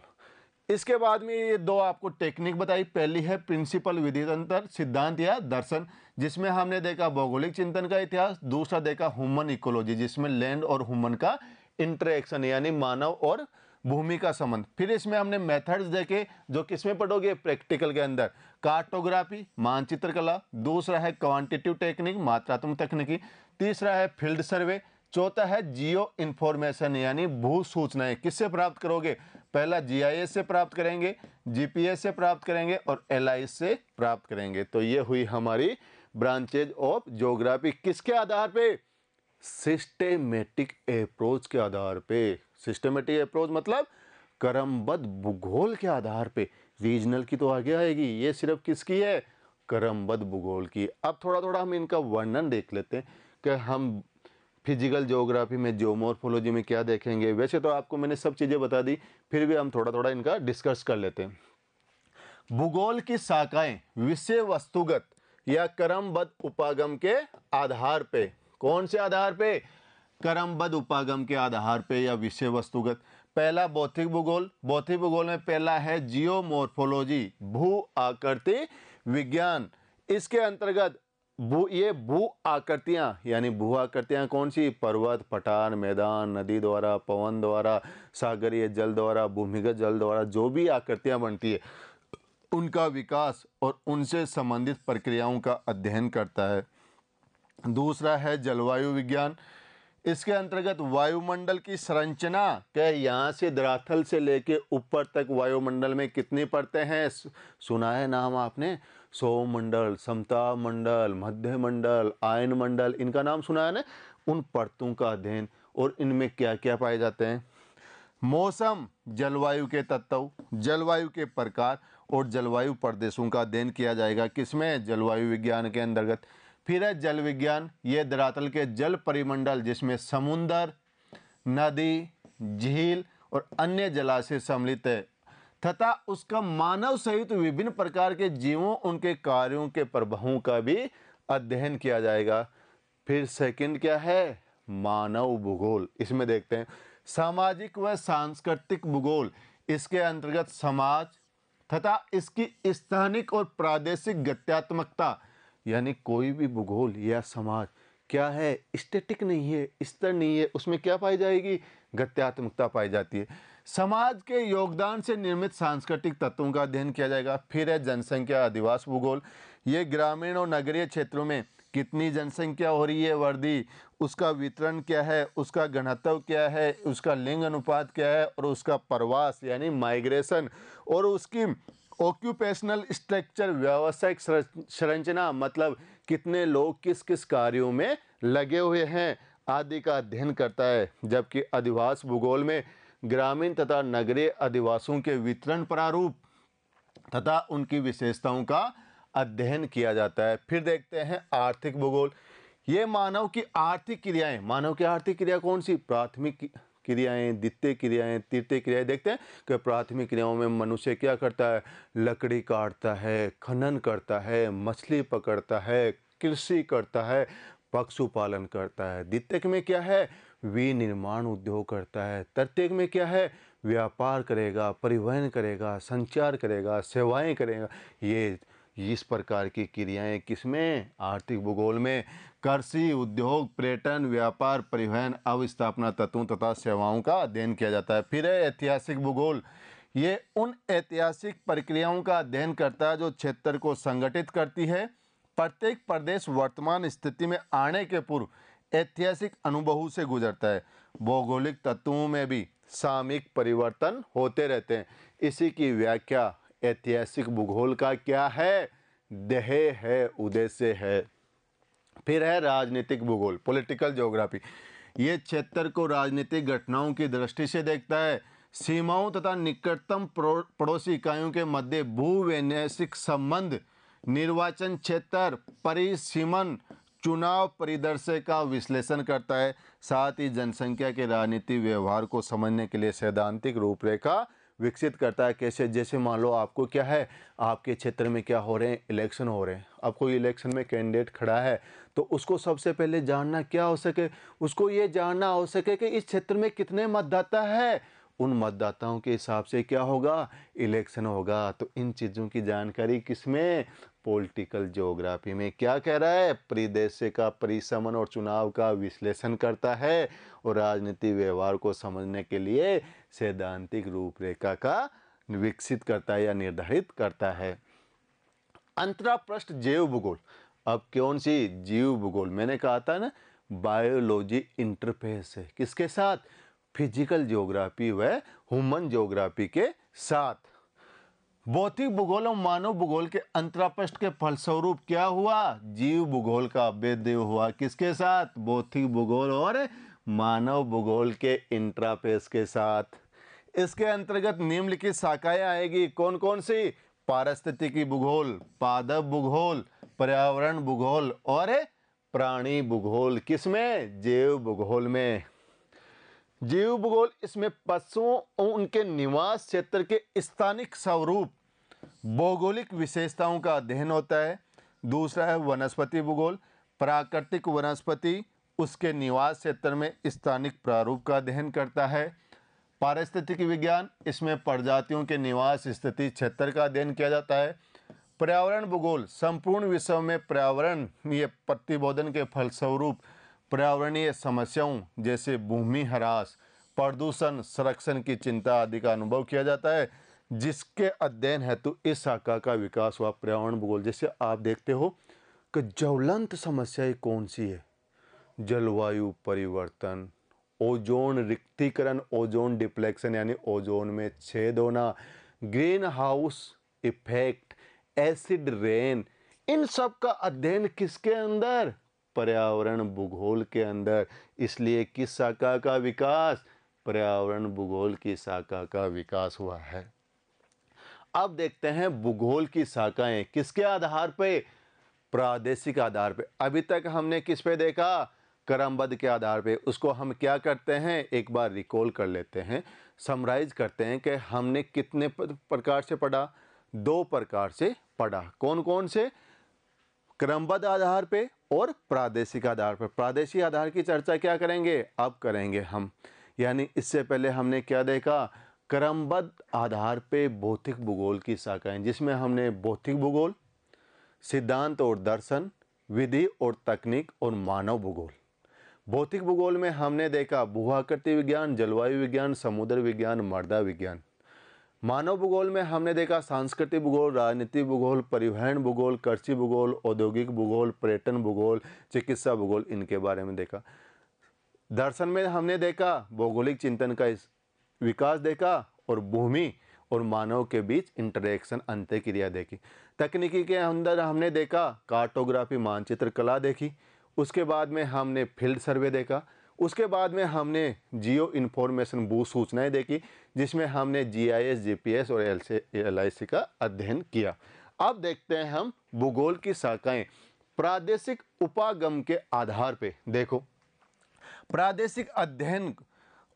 इसके बाद में ये दो आपको टेक्निक बताई पहली है प्रिंसिपल विधि तंत्र सिद्धांत या दर्शन जिसमें हमने देखा भौगोलिक चिंतन का इतिहास दूसरा देखा ह्यूमन इकोलॉजी जिसमें लैंड और ह्यूमन का इंटरेक्शन यानी मानव और भूमि का संबंध फिर इसमें हमने मेथड्स देखे जो किसमें पढ़ोगे प्रैक्टिकल के अंदर कार्टोग्राफी मानचित्र कला दूसरा है क्वांटिटिव टेक्निक मात्रात्मक तकनीकी तीसरा है फील्ड सर्वे चौथा है जियो इन्फॉर्मेशन यानी भू सूचनाएं किससे प्राप्त करोगे पहला जीआईएस से प्राप्त करेंगे जीपीएस से प्राप्त करेंगे और एलआईएस से प्राप्त करेंगे तो ये हुई हमारी ब्रांचेज ऑफ जोग्राफी किसके आधार पे सिस्टेमेटिक अप्रोच के आधार पे सिस्टमेटिक अप्रोच मतलब क्रमबद्ध भूगोल के आधार पे रीजनल की तो आगे आएगी ये सिर्फ किसकी है क्रमबद्ध भूगोल की अब थोड़ा थोड़ा हम इनका वर्णन देख लेते हैं कि हम फिजिकल जोग्राफी में जियोमोर्फोलॉजी में क्या देखेंगे वैसे तो आपको मैंने सब चीज़ें बता दी फिर भी हम थोड़ा थोड़ा इनका डिस्कस कर लेते हैं भूगोल की शाखाएं विषय वस्तुगत या क्रमबद्ध उपागम के आधार पे कौन से आधार पे क्रमबद्ध उपागम के आधार पर या विषय वस्तुगत पहला बौद्धिक भूगोल बौद्धिक भूगोल में पहला है जियोमोर्फोलॉजी भू आकृति विज्ञान इसके अंतर्गत भू ये भू आकृतियाँ यानी भू आकृतियाँ कौन सी पर्वत पठार मैदान नदी द्वारा पवन द्वारा सागरीय जल द्वारा भूमिगत जल द्वारा जो भी आकृतियाँ बनती है उनका विकास और उनसे संबंधित प्रक्रियाओं का अध्ययन करता है दूसरा है जलवायु विज्ञान इसके अंतर्गत वायुमंडल की संरचना क्या यहाँ से द्राथल से लेके ऊपर तक वायुमंडल में कितनी परतें हैं सुना है नाम आपने सौमंडल समता मंडल मध्य मंडल आयन मंडल इनका नाम सुना है ना उन परतों का अध्ययन और इनमें क्या क्या पाए जाते हैं मौसम जलवायु के तत्व जलवायु के प्रकार और जलवायु प्रदेशों का अध्ययन किया जाएगा किसमें जलवायु विज्ञान के अंतर्गत फिर है जल विज्ञान ये धरातल के जल परिमंडल जिसमें समुंदर नदी झील और अन्य जलाशय सम्मिलित है तथा उसका मानव सहित विभिन्न प्रकार के जीवों उनके कार्यों के प्रभावों का भी अध्ययन किया जाएगा फिर सेकंड क्या है मानव भूगोल इसमें देखते हैं सामाजिक व सांस्कृतिक भूगोल इसके अंतर्गत समाज तथा इसकी स्थानिक और प्रादेशिक गत्यात्मकता यानी कोई भी भूगोल या समाज क्या है स्टेटिक नहीं है स्तर नहीं है उसमें क्या पाई जाएगी गत्यात्मकता पाई जाती है समाज के योगदान से निर्मित सांस्कृतिक तत्वों का अध्ययन किया जाएगा फिर है जनसंख्या अधिवास भूगोल ये ग्रामीण और नगरीय क्षेत्रों में कितनी जनसंख्या हो रही है वर्दी उसका वितरण क्या है उसका घनत्व क्या है उसका लिंग अनुपात क्या है और उसका प्रवास यानी माइग्रेशन और उसकी ऑक्यूपेशनल स्ट्रक्चर व्यावसायिक संरचना मतलब कितने लोग किस किस कार्यों में लगे हुए हैं आदि का अध्ययन करता है जबकि अधिवास भूगोल में ग्रामीण तथा नगरीय अधिवासों के वितरण प्रारूप तथा उनकी विशेषताओं का अध्ययन किया जाता है फिर देखते हैं आर्थिक भूगोल ये मानव की आर्थिक क्रियाएं मानव की आर्थिक क्रिया कौन सी प्राथमिक क्रियाएं द्वितीय क्रियाएं तृतीय क्रियाएं देखते हैं कि प्राथमिक क्रियाओं में मनुष्य क्या करता है लकड़ी काटता है खनन करता है मछली पकड़ता है कृषि करता है पशुपालन करता है द्वितीय में क्या है विनिर्माण उद्योग करता है तृतीय में क्या है व्यापार करेगा परिवहन करेगा संचार करेगा सेवाएं करेगा ये इस प्रकार की क्रियाएं किसमें आर्थिक भूगोल में कृषि उद्योग पर्यटन व्यापार परिवहन अवस्थापना तत्वों तथा सेवाओं का अध्ययन किया जाता है फिर है ऐतिहासिक भूगोल ये उन ऐतिहासिक प्रक्रियाओं का अध्ययन करता है जो क्षेत्र को संगठित करती है प्रत्येक प्रदेश वर्तमान स्थिति में आने के पूर्व ऐतिहासिक अनुभवों से गुजरता है भौगोलिक तत्वों में भी सामयिक परिवर्तन होते रहते हैं इसी की व्याख्या ऐतिहासिक भूगोल का क्या है देह है उदय से है फिर है राजनीतिक भूगोल पॉलिटिकल ज्योग्राफी ये क्षेत्र को राजनीतिक घटनाओं की दृष्टि से देखता है सीमाओं तथा निकटतम पड़ोसी इकाइयों के मध्य भूवैन्यासिक संबंध निर्वाचन क्षेत्र परिसीमन चुनाव परिदृश्य का विश्लेषण करता है साथ ही जनसंख्या के राजनीति व्यवहार को समझने के लिए सैद्धांतिक रूपरेखा विकसित करता है कैसे जैसे मान लो आपको क्या है आपके क्षेत्र में क्या हो रहे हैं इलेक्शन हो रहे हैं अब कोई इलेक्शन में कैंडिडेट खड़ा है तो उसको सबसे पहले जानना क्या हो सके उसको ये जानना हो सके कि इस क्षेत्र में कितने मतदाता है उन मतदाताओं के हिसाब से क्या होगा इलेक्शन होगा तो इन चीज़ों की जानकारी किसमें पोलिटिकल ज्योग्राफी में क्या कह रहा है परिदृश्य का परिसमन और चुनाव का विश्लेषण करता है और राजनीति व्यवहार को समझने के लिए सैद्धांतिक रूपरेखा का विकसित करता है या निर्धारित करता है अंतरा पृष्ठ जैव भूगोल अब कौन सी जीव भूगोल मैंने कहा था ना बायोलॉजी इंटरफेस है किसके साथ फिजिकल ज्योग्राफी व ह्यूमन ज्योग्राफी के साथ भौतिक भूगोल और मानव भूगोल के अंतरापष्ट के फलस्वरूप क्या हुआ जीव भूगोल का अभेद हुआ किसके साथ भौतिक भूगोल और मानव भूगोल के इंट्रापेस के साथ इसके अंतर्गत निम्नलिखित शाखाएं आएगी कौन कौन सी पारस्थितिकी भूगोल पादप भूगोल पर्यावरण भूगोल और प्राणी भूगोल किसमें जैव भूगोल में जैव भूगोल इसमें पशुओं और उनके निवास क्षेत्र के स्थानिक स्वरूप भौगोलिक विशेषताओं का अध्ययन होता है दूसरा है वनस्पति भूगोल प्राकृतिक वनस्पति उसके निवास क्षेत्र में स्थानिक प्रारूप का अध्ययन करता है पारिस्थितिक विज्ञान इसमें प्रजातियों के निवास स्थिति क्षेत्र का अध्ययन किया जाता है पर्यावरण भूगोल संपूर्ण विश्व में पर्यावरणीय प्रतिबोधन के फलस्वरूप पर्यावरणीय समस्याओं जैसे भूमि ह्रास प्रदूषण संरक्षण की चिंता आदि का अनुभव किया जाता है जिसके अध्ययन हेतु इस शाखा का विकास हुआ पर्यावरण भूगोल जैसे आप देखते हो कि ज्वलंत समस्याएं कौन सी है जलवायु परिवर्तन ओजोन रिक्तिकरण ओजोन डिप्लेक्शन यानी ओजोन में छेद होना greenhouse effect acid rain इन सब का अध्ययन किसके अंदर पर्यावरण भूगोल के अंदर इसलिए किस शाखा का विकास पर्यावरण भूगोल की शाखा का विकास हुआ है अब देखते हैं भूगोल की शाखाएं किसके आधार पे प्रादेशिक आधार पे अभी तक हमने किस पे देखा क्रमबद्ध के आधार पे उसको हम क्या करते हैं एक बार रिकॉल कर लेते हैं समराइज करते हैं कि हमने कितने प्रकार से पढ़ा दो प्रकार से पढ़ा कौन कौन से क्रमबद्ध आधार पे और प्रादेशिक आधार पर प्रादेशिक आधार की चर्चा क्या करेंगे अब करेंगे हम यानी इससे पहले हमने क्या देखा क्रमबद्ध आधार पे भौतिक भूगोल की शाखाएं जिसमें हमने भौतिक भूगोल सिद्धांत और दर्शन विधि और तकनीक और मानव भूगोल भौतिक भूगोल में हमने देखा भूआकृति विज्ञान जलवायु विज्ञान समुद्र विज्ञान मर्दा विज्ञान मानव भूगोल में हमने देखा सांस्कृतिक भूगोल राजनीतिक भूगोल परिवहन भूगोल कृषि भूगोल औद्योगिक भूगोल पर्यटन भूगोल चिकित्सा भूगोल इनके बारे में देखा दर्शन में हमने देखा भौगोलिक चिंतन का विकास देखा और भूमि और मानव के बीच इंटरेक्शन अंत्य क्रिया देखी तकनीकी के अंदर हमने देखा कार्टोग्राफी मानचित्र कला देखी उसके बाद में हमने फील्ड सर्वे देखा उसके बाद में हमने जियो इन्फॉर्मेशन बू सूचनाएँ देखी जिसमें हमने जीआईएस जीपीएस और एल एलआईसी का अध्ययन किया अब देखते हैं हम भूगोल की शाखाएँ प्रादेशिक उपागम के आधार पे देखो प्रादेशिक अध्ययन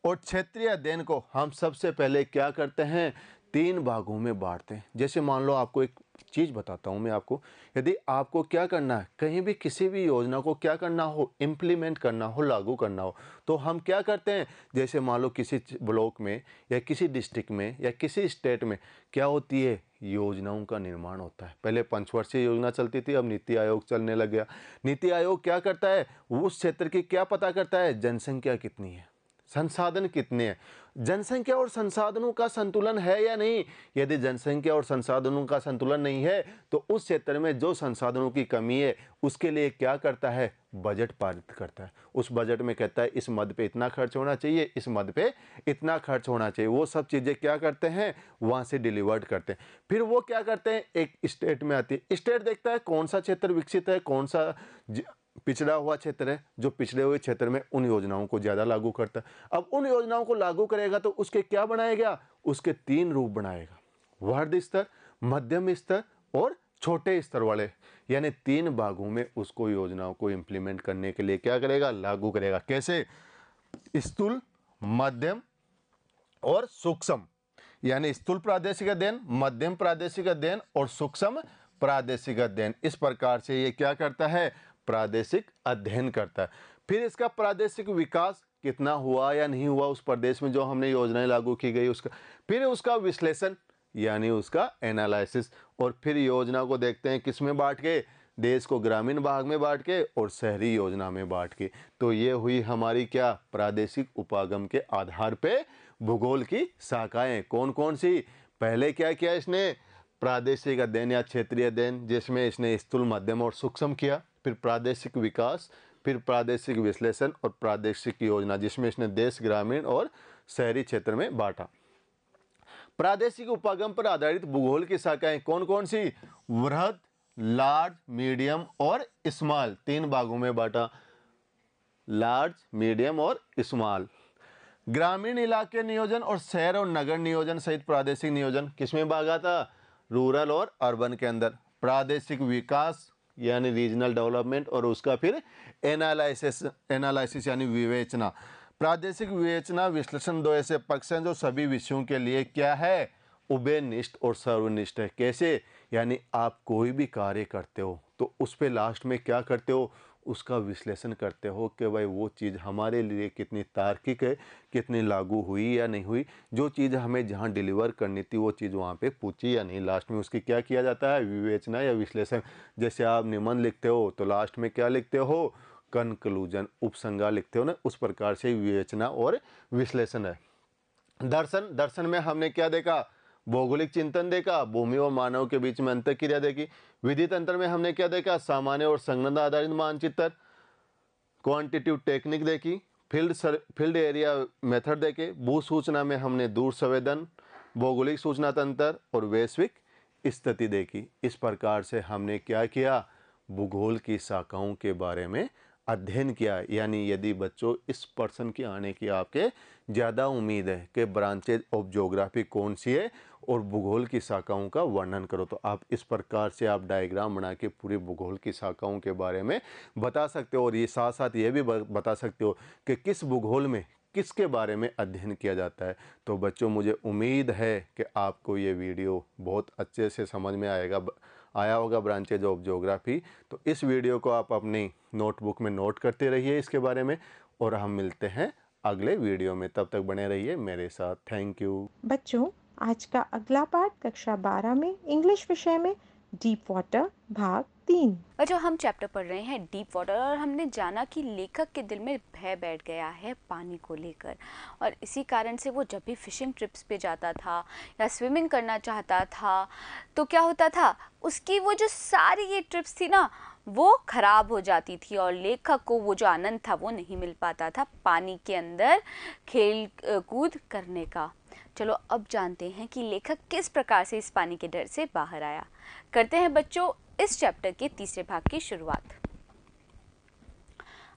और क्षेत्रीय अध्ययन को हम सबसे पहले क्या करते हैं तीन भागों में बांटते हैं जैसे मान लो आपको एक चीज़ बताता हूँ मैं आपको यदि आपको क्या करना है कहीं भी किसी भी योजना को क्या करना हो इम्प्लीमेंट करना हो लागू करना हो तो हम क्या करते हैं जैसे मान लो किसी ब्लॉक में या किसी डिस्ट्रिक्ट में या किसी स्टेट में क्या होती है योजनाओं का निर्माण होता है पहले पंचवर्षीय योजना चलती थी अब नीति आयोग चलने लग गया नीति आयोग क्या करता है उस क्षेत्र की क्या पता करता है जनसंख्या कितनी है संसाधन कितने हैं जनसंख्या और संसाधनों का संतुलन है या नहीं यदि जनसंख्या और संसाधनों का संतुलन नहीं है तो उस क्षेत्र में जो संसाधनों की कमी है उसके लिए क्या करता है बजट पारित करता है उस बजट में कहता है इस मद पे इतना खर्च होना चाहिए इस मद पे इतना खर्च होना चाहिए वो सब चीज़ें क्या करते हैं वहाँ से डिलीवर्ड करते हैं फिर वो क्या करते हैं एक स्टेट में आती है स्टेट देखता है कौन सा क्षेत्र विकसित है कौन सा पिछड़ा हुआ क्षेत्र है जो पिछड़े हुए क्षेत्र में उन योजनाओं को ज़्यादा लागू करता है अब उन योजनाओं को लागू करेगा तो उसके क्या बनाएगा उसके तीन रूप बनाएगा वर्ध स्तर मध्यम स्तर और छोटे स्तर वाले यानी तीन भागों में उसको योजनाओं को इम्प्लीमेंट करने के लिए क्या करेगा लागू करेगा कैसे स्थूल मध्यम और सूक्ष्म यानी स्थूल प्रादेशिक अध्ययन मध्यम प्रादेशिक अध्ययन और सूक्ष्म प्रादेशिक अध्ययन इस प्रकार से ये क्या करता है प्रादेशिक अध्ययन करता है फिर इसका प्रादेशिक विकास कितना हुआ या नहीं हुआ उस प्रदेश में जो हमने योजनाएं लागू की गई उसका फिर उसका विश्लेषण यानी उसका एनालिसिस और फिर योजना को देखते हैं किस में बांट के देश को ग्रामीण भाग में बांट के और शहरी योजना में बांट के तो ये हुई हमारी क्या प्रादेशिक उपागम के आधार पे भूगोल की शाखाएँ कौन कौन सी पहले क्या किया इसने प्रादेशिक अध्ययन या क्षेत्रीय अध्ययन जिसमें इसने स्थूल मध्यम और सूक्ष्म किया फिर प्रादेशिक विकास फिर प्रादेशिक विश्लेषण और प्रादेशिक योजना जिसमें इसने देश ग्रामीण और शहरी क्षेत्र में बांटा प्रादेशिक उपागम पर आधारित भूगोल की शाखाएं कौन कौन सी वृहद लार्ज मीडियम और स्मॉल तीन भागों में बांटा लार्ज मीडियम और स्मॉल ग्रामीण इलाके नियोजन और शहर और नगर नियोजन सहित प्रादेशिक नियोजन किसमें भागा था रूरल और अर्बन के अंदर प्रादेशिक विकास यानी रीजनल डेवलपमेंट और उसका फिर एनालिसिस एनालिसिस यानी विवेचना प्रादेशिक विवेचना विश्लेषण दो ऐसे पक्ष हैं जो सभी विषयों के लिए क्या है उभयनिष्ठ और सर्वनिष्ठ है कैसे यानी आप कोई भी कार्य करते हो तो उस पर लास्ट में क्या करते हो उसका विश्लेषण करते हो कि भाई वो चीज़ हमारे लिए कितनी तार्किक है कितनी लागू हुई या नहीं हुई जो चीज़ हमें जहाँ डिलीवर करनी थी वो चीज़ वहाँ पे पूछी या नहीं लास्ट में उसकी क्या किया जाता है विवेचना या विश्लेषण जैसे आप निमन लिखते हो तो लास्ट में क्या लिखते हो कंक्लूजन उपसंगा लिखते हो ना उस प्रकार से विवेचना और विश्लेषण है दर्शन दर्शन में हमने क्या देखा भौगोलिक चिंतन देखा भूमि और मानव के बीच में अंतर क्रिया देखी विधि तंत्र में हमने क्या देखा सामान्य और संगठन आधारित मानचित्र क्वांटिटिव टेक्निक देखी field sir field area method देखे भू सूचना में हमने दूर संवेदन भौगोलिक सूचना तंत्र और वैश्विक स्थिति देखी इस प्रकार से हमने क्या किया भूगोल की शाखाओं के बारे में अध्ययन किया यानी यदि बच्चों इस पर्सन के आने की आपके ज़्यादा उम्मीद है कि ब्रांचेज ऑफ जोग्राफी कौन सी है और भूगोल की शाखाओं का वर्णन करो तो आप इस प्रकार से आप डायग्राम बना के पूरे भूगोल की शाखाओं के बारे में बता सकते हो और ये साथ साथ ये भी बता सकते हो कि किस भूगोल में किसके बारे में अध्ययन किया जाता है तो बच्चों मुझे उम्मीद है कि आपको ये वीडियो बहुत अच्छे से समझ में आएगा आया होगा ब्रांचेज ऑफ जोग्राफ़ी तो इस वीडियो को आप अपनी नोटबुक में नोट करते रहिए इसके बारे में और हम मिलते हैं अगले वीडियो में तब तक बने रहिए मेरे साथ थैंक यू बच्चों आज का अगला पाठ कक्षा बारह में इंग्लिश विषय में डीप वाटर भाग तीन अच्छा हम चैप्टर पढ़ रहे हैं डीप वाटर और हमने जाना कि लेखक के दिल में भय बैठ गया है पानी को लेकर और इसी कारण से वो जब भी फिशिंग ट्रिप्स पे जाता था या स्विमिंग करना चाहता था तो क्या होता था उसकी वो जो सारी ये ट्रिप्स थी ना वो ख़राब हो जाती थी और लेखक को वो जो आनंद था वो नहीं मिल पाता था पानी के अंदर खेल कूद करने का चलो अब जानते हैं कि लेखक किस प्रकार से इस पानी के डर से बाहर आया करते हैं बच्चों इस चैप्टर के तीसरे भाग की शुरुआत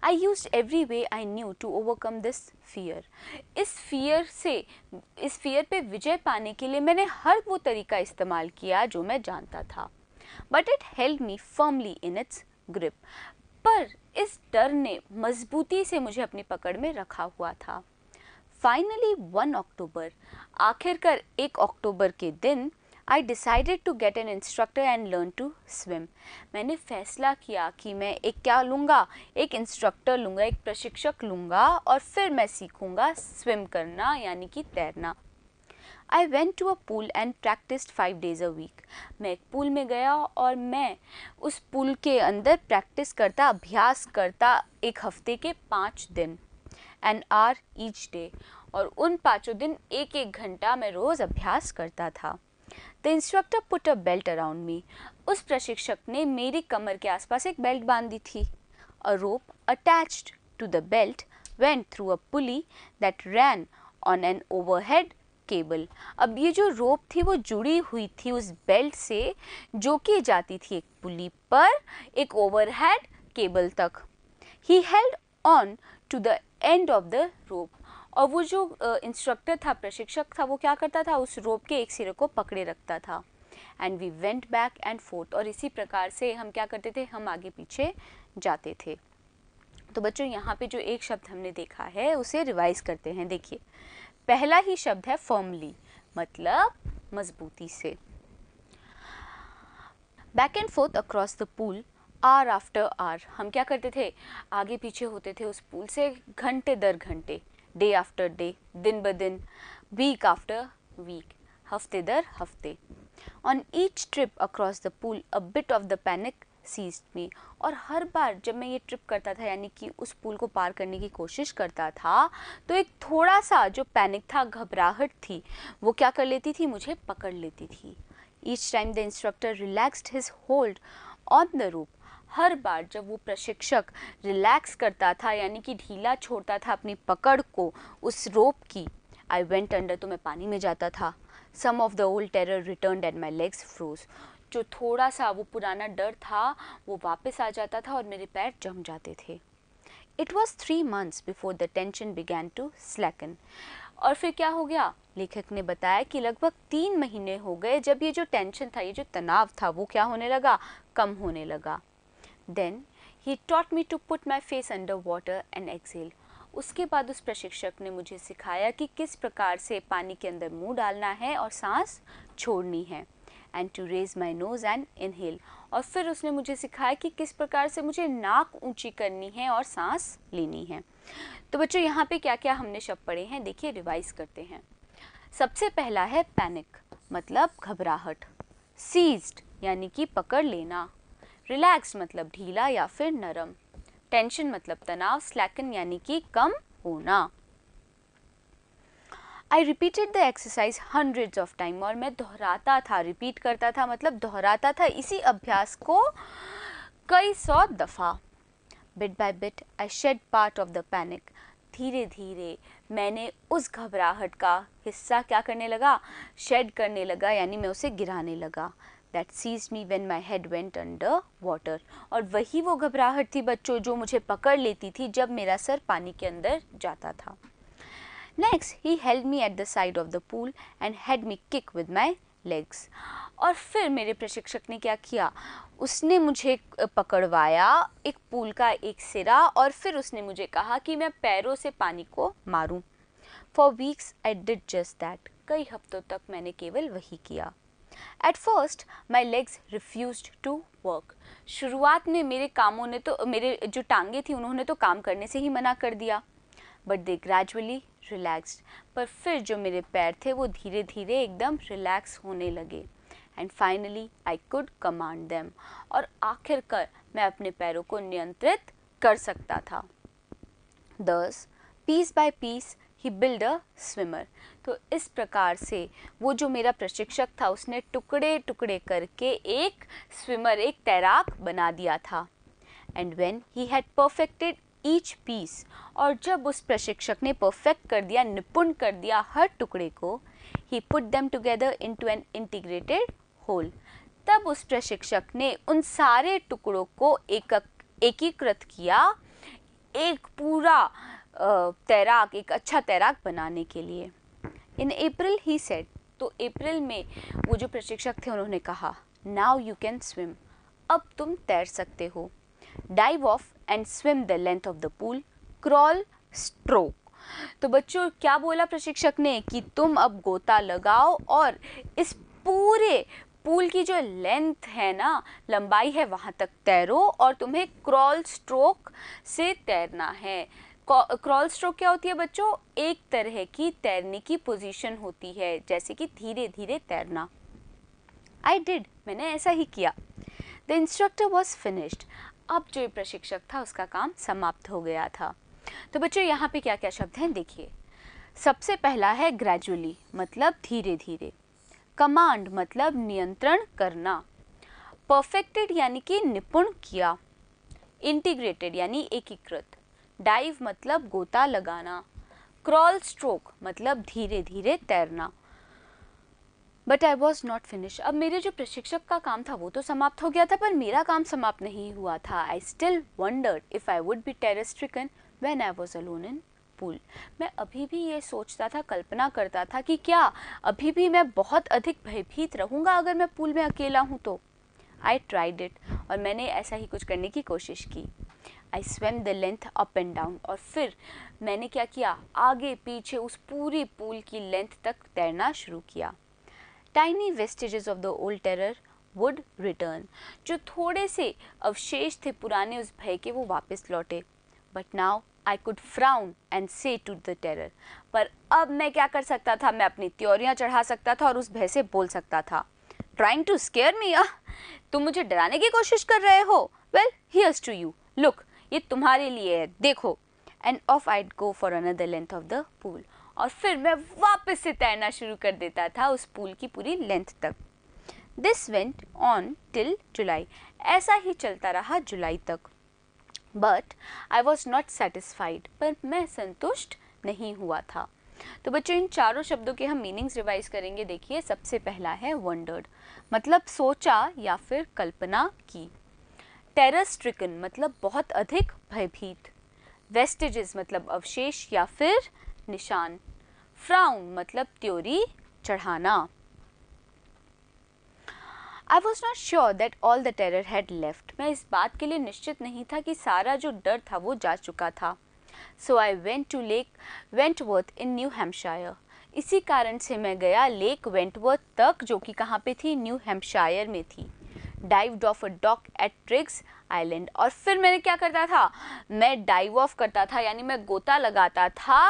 I use every way I knew to overcome this fear इस फियर से इस फियर पे विजय पाने के लिए मैंने हर वो तरीका इस्तेमाल किया जो मैं जानता था but it help me firmly in its grip पर इस डर ने मजबूती से मुझे अपनी पकड़ में रखा हुआ था फाइनली वन अक्टूबर आखिरकार एक अक्टूबर के दिन I decided to get an instructor and learn to swim मैंने फैसला किया कि मैं एक क्या लूँगा एक इंस्ट्रक्टर लूँगा एक प्रशिक्षक लूँगा और फिर मैं सीखूँगा स्विम करना यानी कि तैरना I went to a pool and practice five days a week मैं एक पूल में गया और मैं उस पूल के अंदर प्रैक्टिस करता अभ्यास करता एक हफ्ते के पाँच दिन एन आर ईच डे और उन पाँचों दिन एक एक घंटा मैं रोज़ अभ्यास करता था the instructor put a belt around me उस प्रशिक्षक ने मेरी कमर के आसपास एक बेल्ट बांध दी थी a rope attach to the belt through a pulley that ran on an over overhead cable अब ये जो रोप थी वो जुड़ी हुई थी उस बेल्ट से जो कि जाती थी एक पुली पर एक ओवरहेड केबल तक ही held on to the end of the rope और वो जो इंस्ट्रक्टर था प्रशिक्षक था वो क्या करता था उस रोप के एक सिरे को पकड़े रखता था and we went back and forth और इसी प्रकार से हम क्या करते थे हम आगे पीछे जाते थे तो बच्चों यहाँ पे जो एक शब्द हमने देखा है उसे रिवाइज करते हैं देखिए पहला ही शब्द है फर्मली मतलब मजबूती से back and forth across the pool hour after hour हम क्या करते थे आगे पीछे होते थे उस पूल से घंटे दर घंटे डे आफ्टर डे दिन ब दिन वीक आफ्टर वीक हफ्ते दर हफ्ते on each trip across the pool a bit of the panic seize में और हर बार जब मैं ये ट्रिप करता था यानी कि उस पुल को पार करने की कोशिश करता था तो एक थोड़ा सा जो पैनिक था घबराहट थी वो क्या कर लेती थी मुझे पकड़ लेती थी each time the instructor relaxed his hold on the rope हर बार जब वो प्रशिक्षक रिलैक्स करता था यानी कि ढीला छोड़ता था अपनी पकड़ को उस रोप की आई वेंट अंडर तो मैं पानी में जाता था some of the old terror return and my legs froze जो थोड़ा सा वो पुराना डर था वो वापस आ जाता था और मेरे पैर जम जाते थे it was three months before the tension began to slacken और फिर क्या हो गया लेखक ने बताया कि लगभग तीन महीने हो गए जब ये जो टेंशन था ये जो तनाव था वो क्या होने लगा कम होने लगा then he taught me to put my face under water and exhale उसके बाद उस प्रशिक्षक ने मुझे सिखाया कि किस प्रकार से पानी के अंदर मुंह डालना है और सांस छोड़नी है and to raise my nose and inhale और फिर उसने मुझे सिखाया कि किस प्रकार से मुझे नाक ऊंची करनी है और सांस लेनी है तो बच्चों यहाँ पे क्या क्या हमने शब्द पढ़े हैं देखिए रिवाइज करते हैं सबसे पहला है पैनिक मतलब घबराहट सीज्ड यानी कि पकड़ लेना रिलैक्स मतलब ढीला या फिर नरम टेंशन मतलब तनाव स्लैकन यानी कि कम होना I repeated the exercise hundred of time और मैं दोहराता था रिपीट करता था मतलब दोहराता था इसी अभ्यास को कई सौ दफ़ा bit by bit I shed part of the panic धीरे धीरे मैंने उस घबराहट का हिस्सा क्या करने लगा शेड करने लगा यानी मैं उसे गिराने लगा that seize me when my head went under water और वही वो घबराहट थी बच्चों जो मुझे पकड़ लेती थी जब मेरा सर पानी के अंदर जाता था next he help me at the side of the pool and had me kick with my legs और फिर मेरे प्रशिक्षक ने क्या किया उसने मुझे पकड़वाया एक पूल का एक सिरा और फिर उसने मुझे कहा कि मैं पैरों से पानी को मारूं for weeks I did just that कई हफ्तों तक मैंने केवल वही किया at first my legs refuse to work शुरुआत में मेरे कामों ने तो मेरे जो टांगे थी उन्होंने तो काम करने से ही मना कर दिया बट दे ग्रेजुअली रिलैक्सड पर फिर जो मेरे पैर थे वो धीरे धीरे एकदम रिलैक्स होने लगे and finally I could command them और आखिरकार मैं अपने पैरों को नियंत्रित कर सकता था दस piece by piece he build a swimmer तो इस प्रकार से वो जो मेरा प्रशिक्षक था उसने टुकड़े टुकड़े करके एक स्विमर एक तैराक बना दिया था and when he had perfected each piece और जब उस प्रशिक्षक ने परफेक्ट कर दिया निपुण कर दिया हर टुकड़े को he put them together into an integrated whole तब उस प्रशिक्षक ने उन सारे टुकड़ों को एक एकीकृत किया एक पूरा तैराक एक अच्छा तैराक बनाने के लिए इन अप्रैल ही सेट तो अप्रैल में वो जो प्रशिक्षक थे उन्होंने कहा नाउ यू कैन स्विम अब तुम तैर सकते हो dive off and swim the length of the pool crawl stroke तो बच्चों क्या बोला प्रशिक्षक ने कि तुम अब गोता लगाओ और इस पूरे पूल की जो लेंथ है ना लंबाई है वहाँ तक तैरो और तुम्हें क्रॉल स्ट्रोक से तैरना है क्रॉल स्ट्रोक क्या होती है बच्चों एक तरह की तैरने की पोजीशन होती है जैसे कि धीरे धीरे तैरना आई डिड मैंने ऐसा ही किया द इंस्ट्रक्टर वॉज फिनिश्ड अब जो प्रशिक्षक था उसका काम समाप्त हो गया था तो बच्चों यहाँ पे क्या क्या शब्द हैं देखिए सबसे पहला है ग्रेजुअली मतलब धीरे धीरे कमांड मतलब नियंत्रण करना परफेक्टेड यानी कि निपुण किया इंटीग्रेटेड यानी एकीकृत डाइव मतलब गोता लगाना क्रॉल स्ट्रोक मतलब धीरे धीरे तैरना but I was not finish अब मेरे जो प्रशिक्षक का काम था वो तो समाप्त हो गया था पर मेरा काम समाप्त नहीं हुआ था I still wonder if I would be terror stricken when I was alone in pool मैं अभी भी ये सोचता था कल्पना करता था कि क्या अभी भी मैं बहुत अधिक भयभीत रहूँगा अगर मैं पुल में अकेला हूँ तो आई ट्राइड इट और मैंने ऐसा ही कुछ करने की कोशिश की I swam the length up and down और फिर मैंने क्या किया आगे पीछे उस पूरी पूल की लेंथ तक तैरना शुरू किया tiny vestiges of the old terror would return जो थोड़े से अवशेष थे पुराने उस भय के वो वापस लौटे but now I could frown and say to the terror पर अब मैं क्या कर सकता था मैं अपनी त्योरियाँ चढ़ा सकता था और उस भय से बोल सकता था ट्राइंग टू स्केयर मी तुम मुझे डराने की कोशिश कर रहे हो well here's to you look ये तुम्हारे लिए है देखो and off I'd go for another length of the pool और फिर मैं वापस से तैरना शुरू कर देता था उस पूल की पूरी लेंथ तक this went on till July ऐसा ही चलता रहा जुलाई तक but I was not satisfied पर मैं संतुष्ट नहीं हुआ था तो बच्चों इन चारों शब्दों के हम मीनिंग्स रिवाइज करेंगे देखिए सबसे पहला है वंडर्ड मतलब सोचा या फिर कल्पना की टेरर स्ट्रिकन मतलब बहुत अधिक भयभीत वेस्टेजेस मतलब अवशेष या फिर निशान फ्राउन मतलब त्योरी चढ़ाना I was not sure that all the terror had left मैं इस बात के लिए निश्चित नहीं था कि सारा जो डर था वो जा चुका था so I went to Lake Wentworth in New Hampshire इसी कारण से मैं गया लेक वेंटवर्थ तक जो कि कहाँ पे थी न्यू हेम्पशायर में थी dived off a dock at Triggs Island और फिर मैंने क्या करता था मैं डाइव ऑफ करता था यानी मैं गोता लगाता था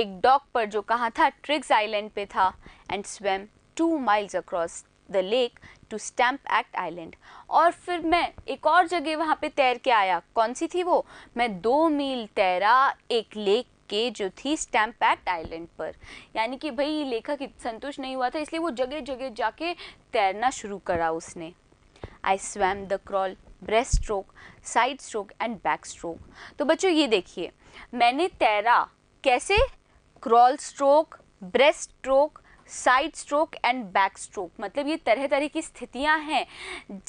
एक डॉक पर जो कहाँ था ट्रिग्स आइलैंड पे था and swam two miles across the lake to Stamp Act Island और फिर मैं एक और जगह वहाँ पे तैर के आया कौन सी थी वो मैं दो मील तैरा एक लेक के जो थी स्टैम्प एक्ट आइलैंड पर यानी कि भाई लेखक संतुष्ट नहीं हुआ था इसलिए वो जगह जगह जाके तैरना शुरू करा उसने I swam the crawl breast stroke side stroke and back stroke तो बच्चों ये देखिए मैंने तैरा कैसे crawl stroke breast stroke side stroke and back stroke मतलब ये तरह तरह की स्थितियां हैं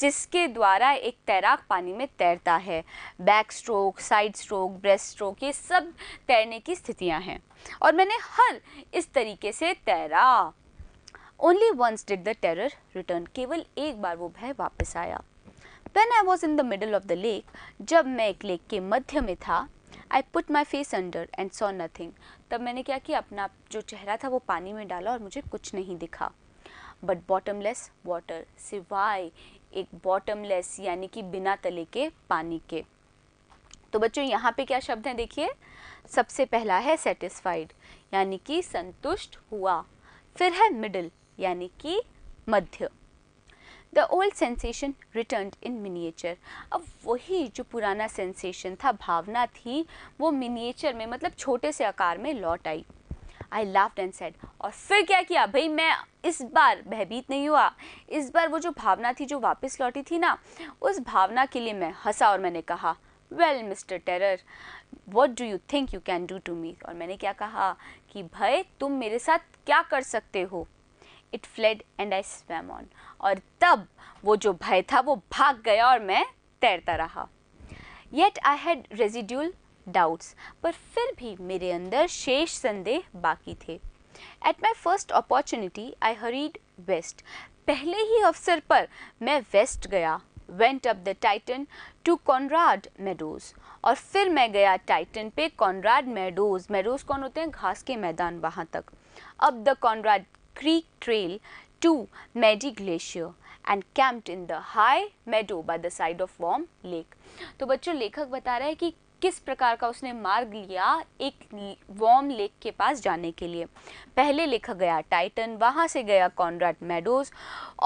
जिसके द्वारा एक तैराक पानी में तैरता है back stroke side stroke breast stroke ये सब तैरने की स्थितियां हैं और मैंने हर इस तरीके से तैरा only once did the terror return केवल एक बार वो भय वापस आया when I was in the middle of the lake जब मैं एक लेक के मध्य में था I put my face under and saw nothing तब मैंने क्या किया अपना जो चेहरा था वो पानी में डाला और मुझे कुछ नहीं दिखा बट बॉटमलेस वाटर सिवाय एक बॉटमलेस यानी कि बिना तले के पानी के तो बच्चों यहाँ पे क्या शब्द हैं देखिए सबसे पहला है सेटिस्फाइड यानी कि संतुष्ट हुआ फिर है मिडिल यानी कि मध्य the old sensation returned in miniature अब वही जो पुराना सेंसेशन था भावना थी वो मिनिएचर में मतलब छोटे से आकार में लौट आई आई लव एंड सेड और फिर क्या किया भाई मैं इस बार भयभीत नहीं हुआ इस बार वो जो भावना थी जो वापस लौटी थी ना उस भावना के लिए मैं हंसा और मैंने कहा well Mister Terror what do you think you can do to me और मैंने क्या कहा कि भाई तुम मेरे साथ क्या कर सकते हो it fled and I swam on और तब वो जो भय था वो भाग गया और मैं तैरता रहा yet I had residual doubts पर फिर भी मेरे अंदर शेष संदेह बाकी थे at my first opportunity I hurried west पहले ही अवसर पर मैं वेस्ट गया went up the Tieton to Conrad Meadows और फिर मैं गया टाइटन पे कॉनराड मेडोज मेडोज कौन होते हैं घास के मैदान वहाँ तक अब the Conrad creek trail to Medi Glacier and camped in the high meadow by the side of warm lake. तो बच्चों लेखक बता रहे हैं कि किस प्रकार का उसने मार्ग लिया एक वॉर्म लेक के पास जाने के लिए पहले लिखा गया टाइटन वहाँ से गया कॉनराड मेडोज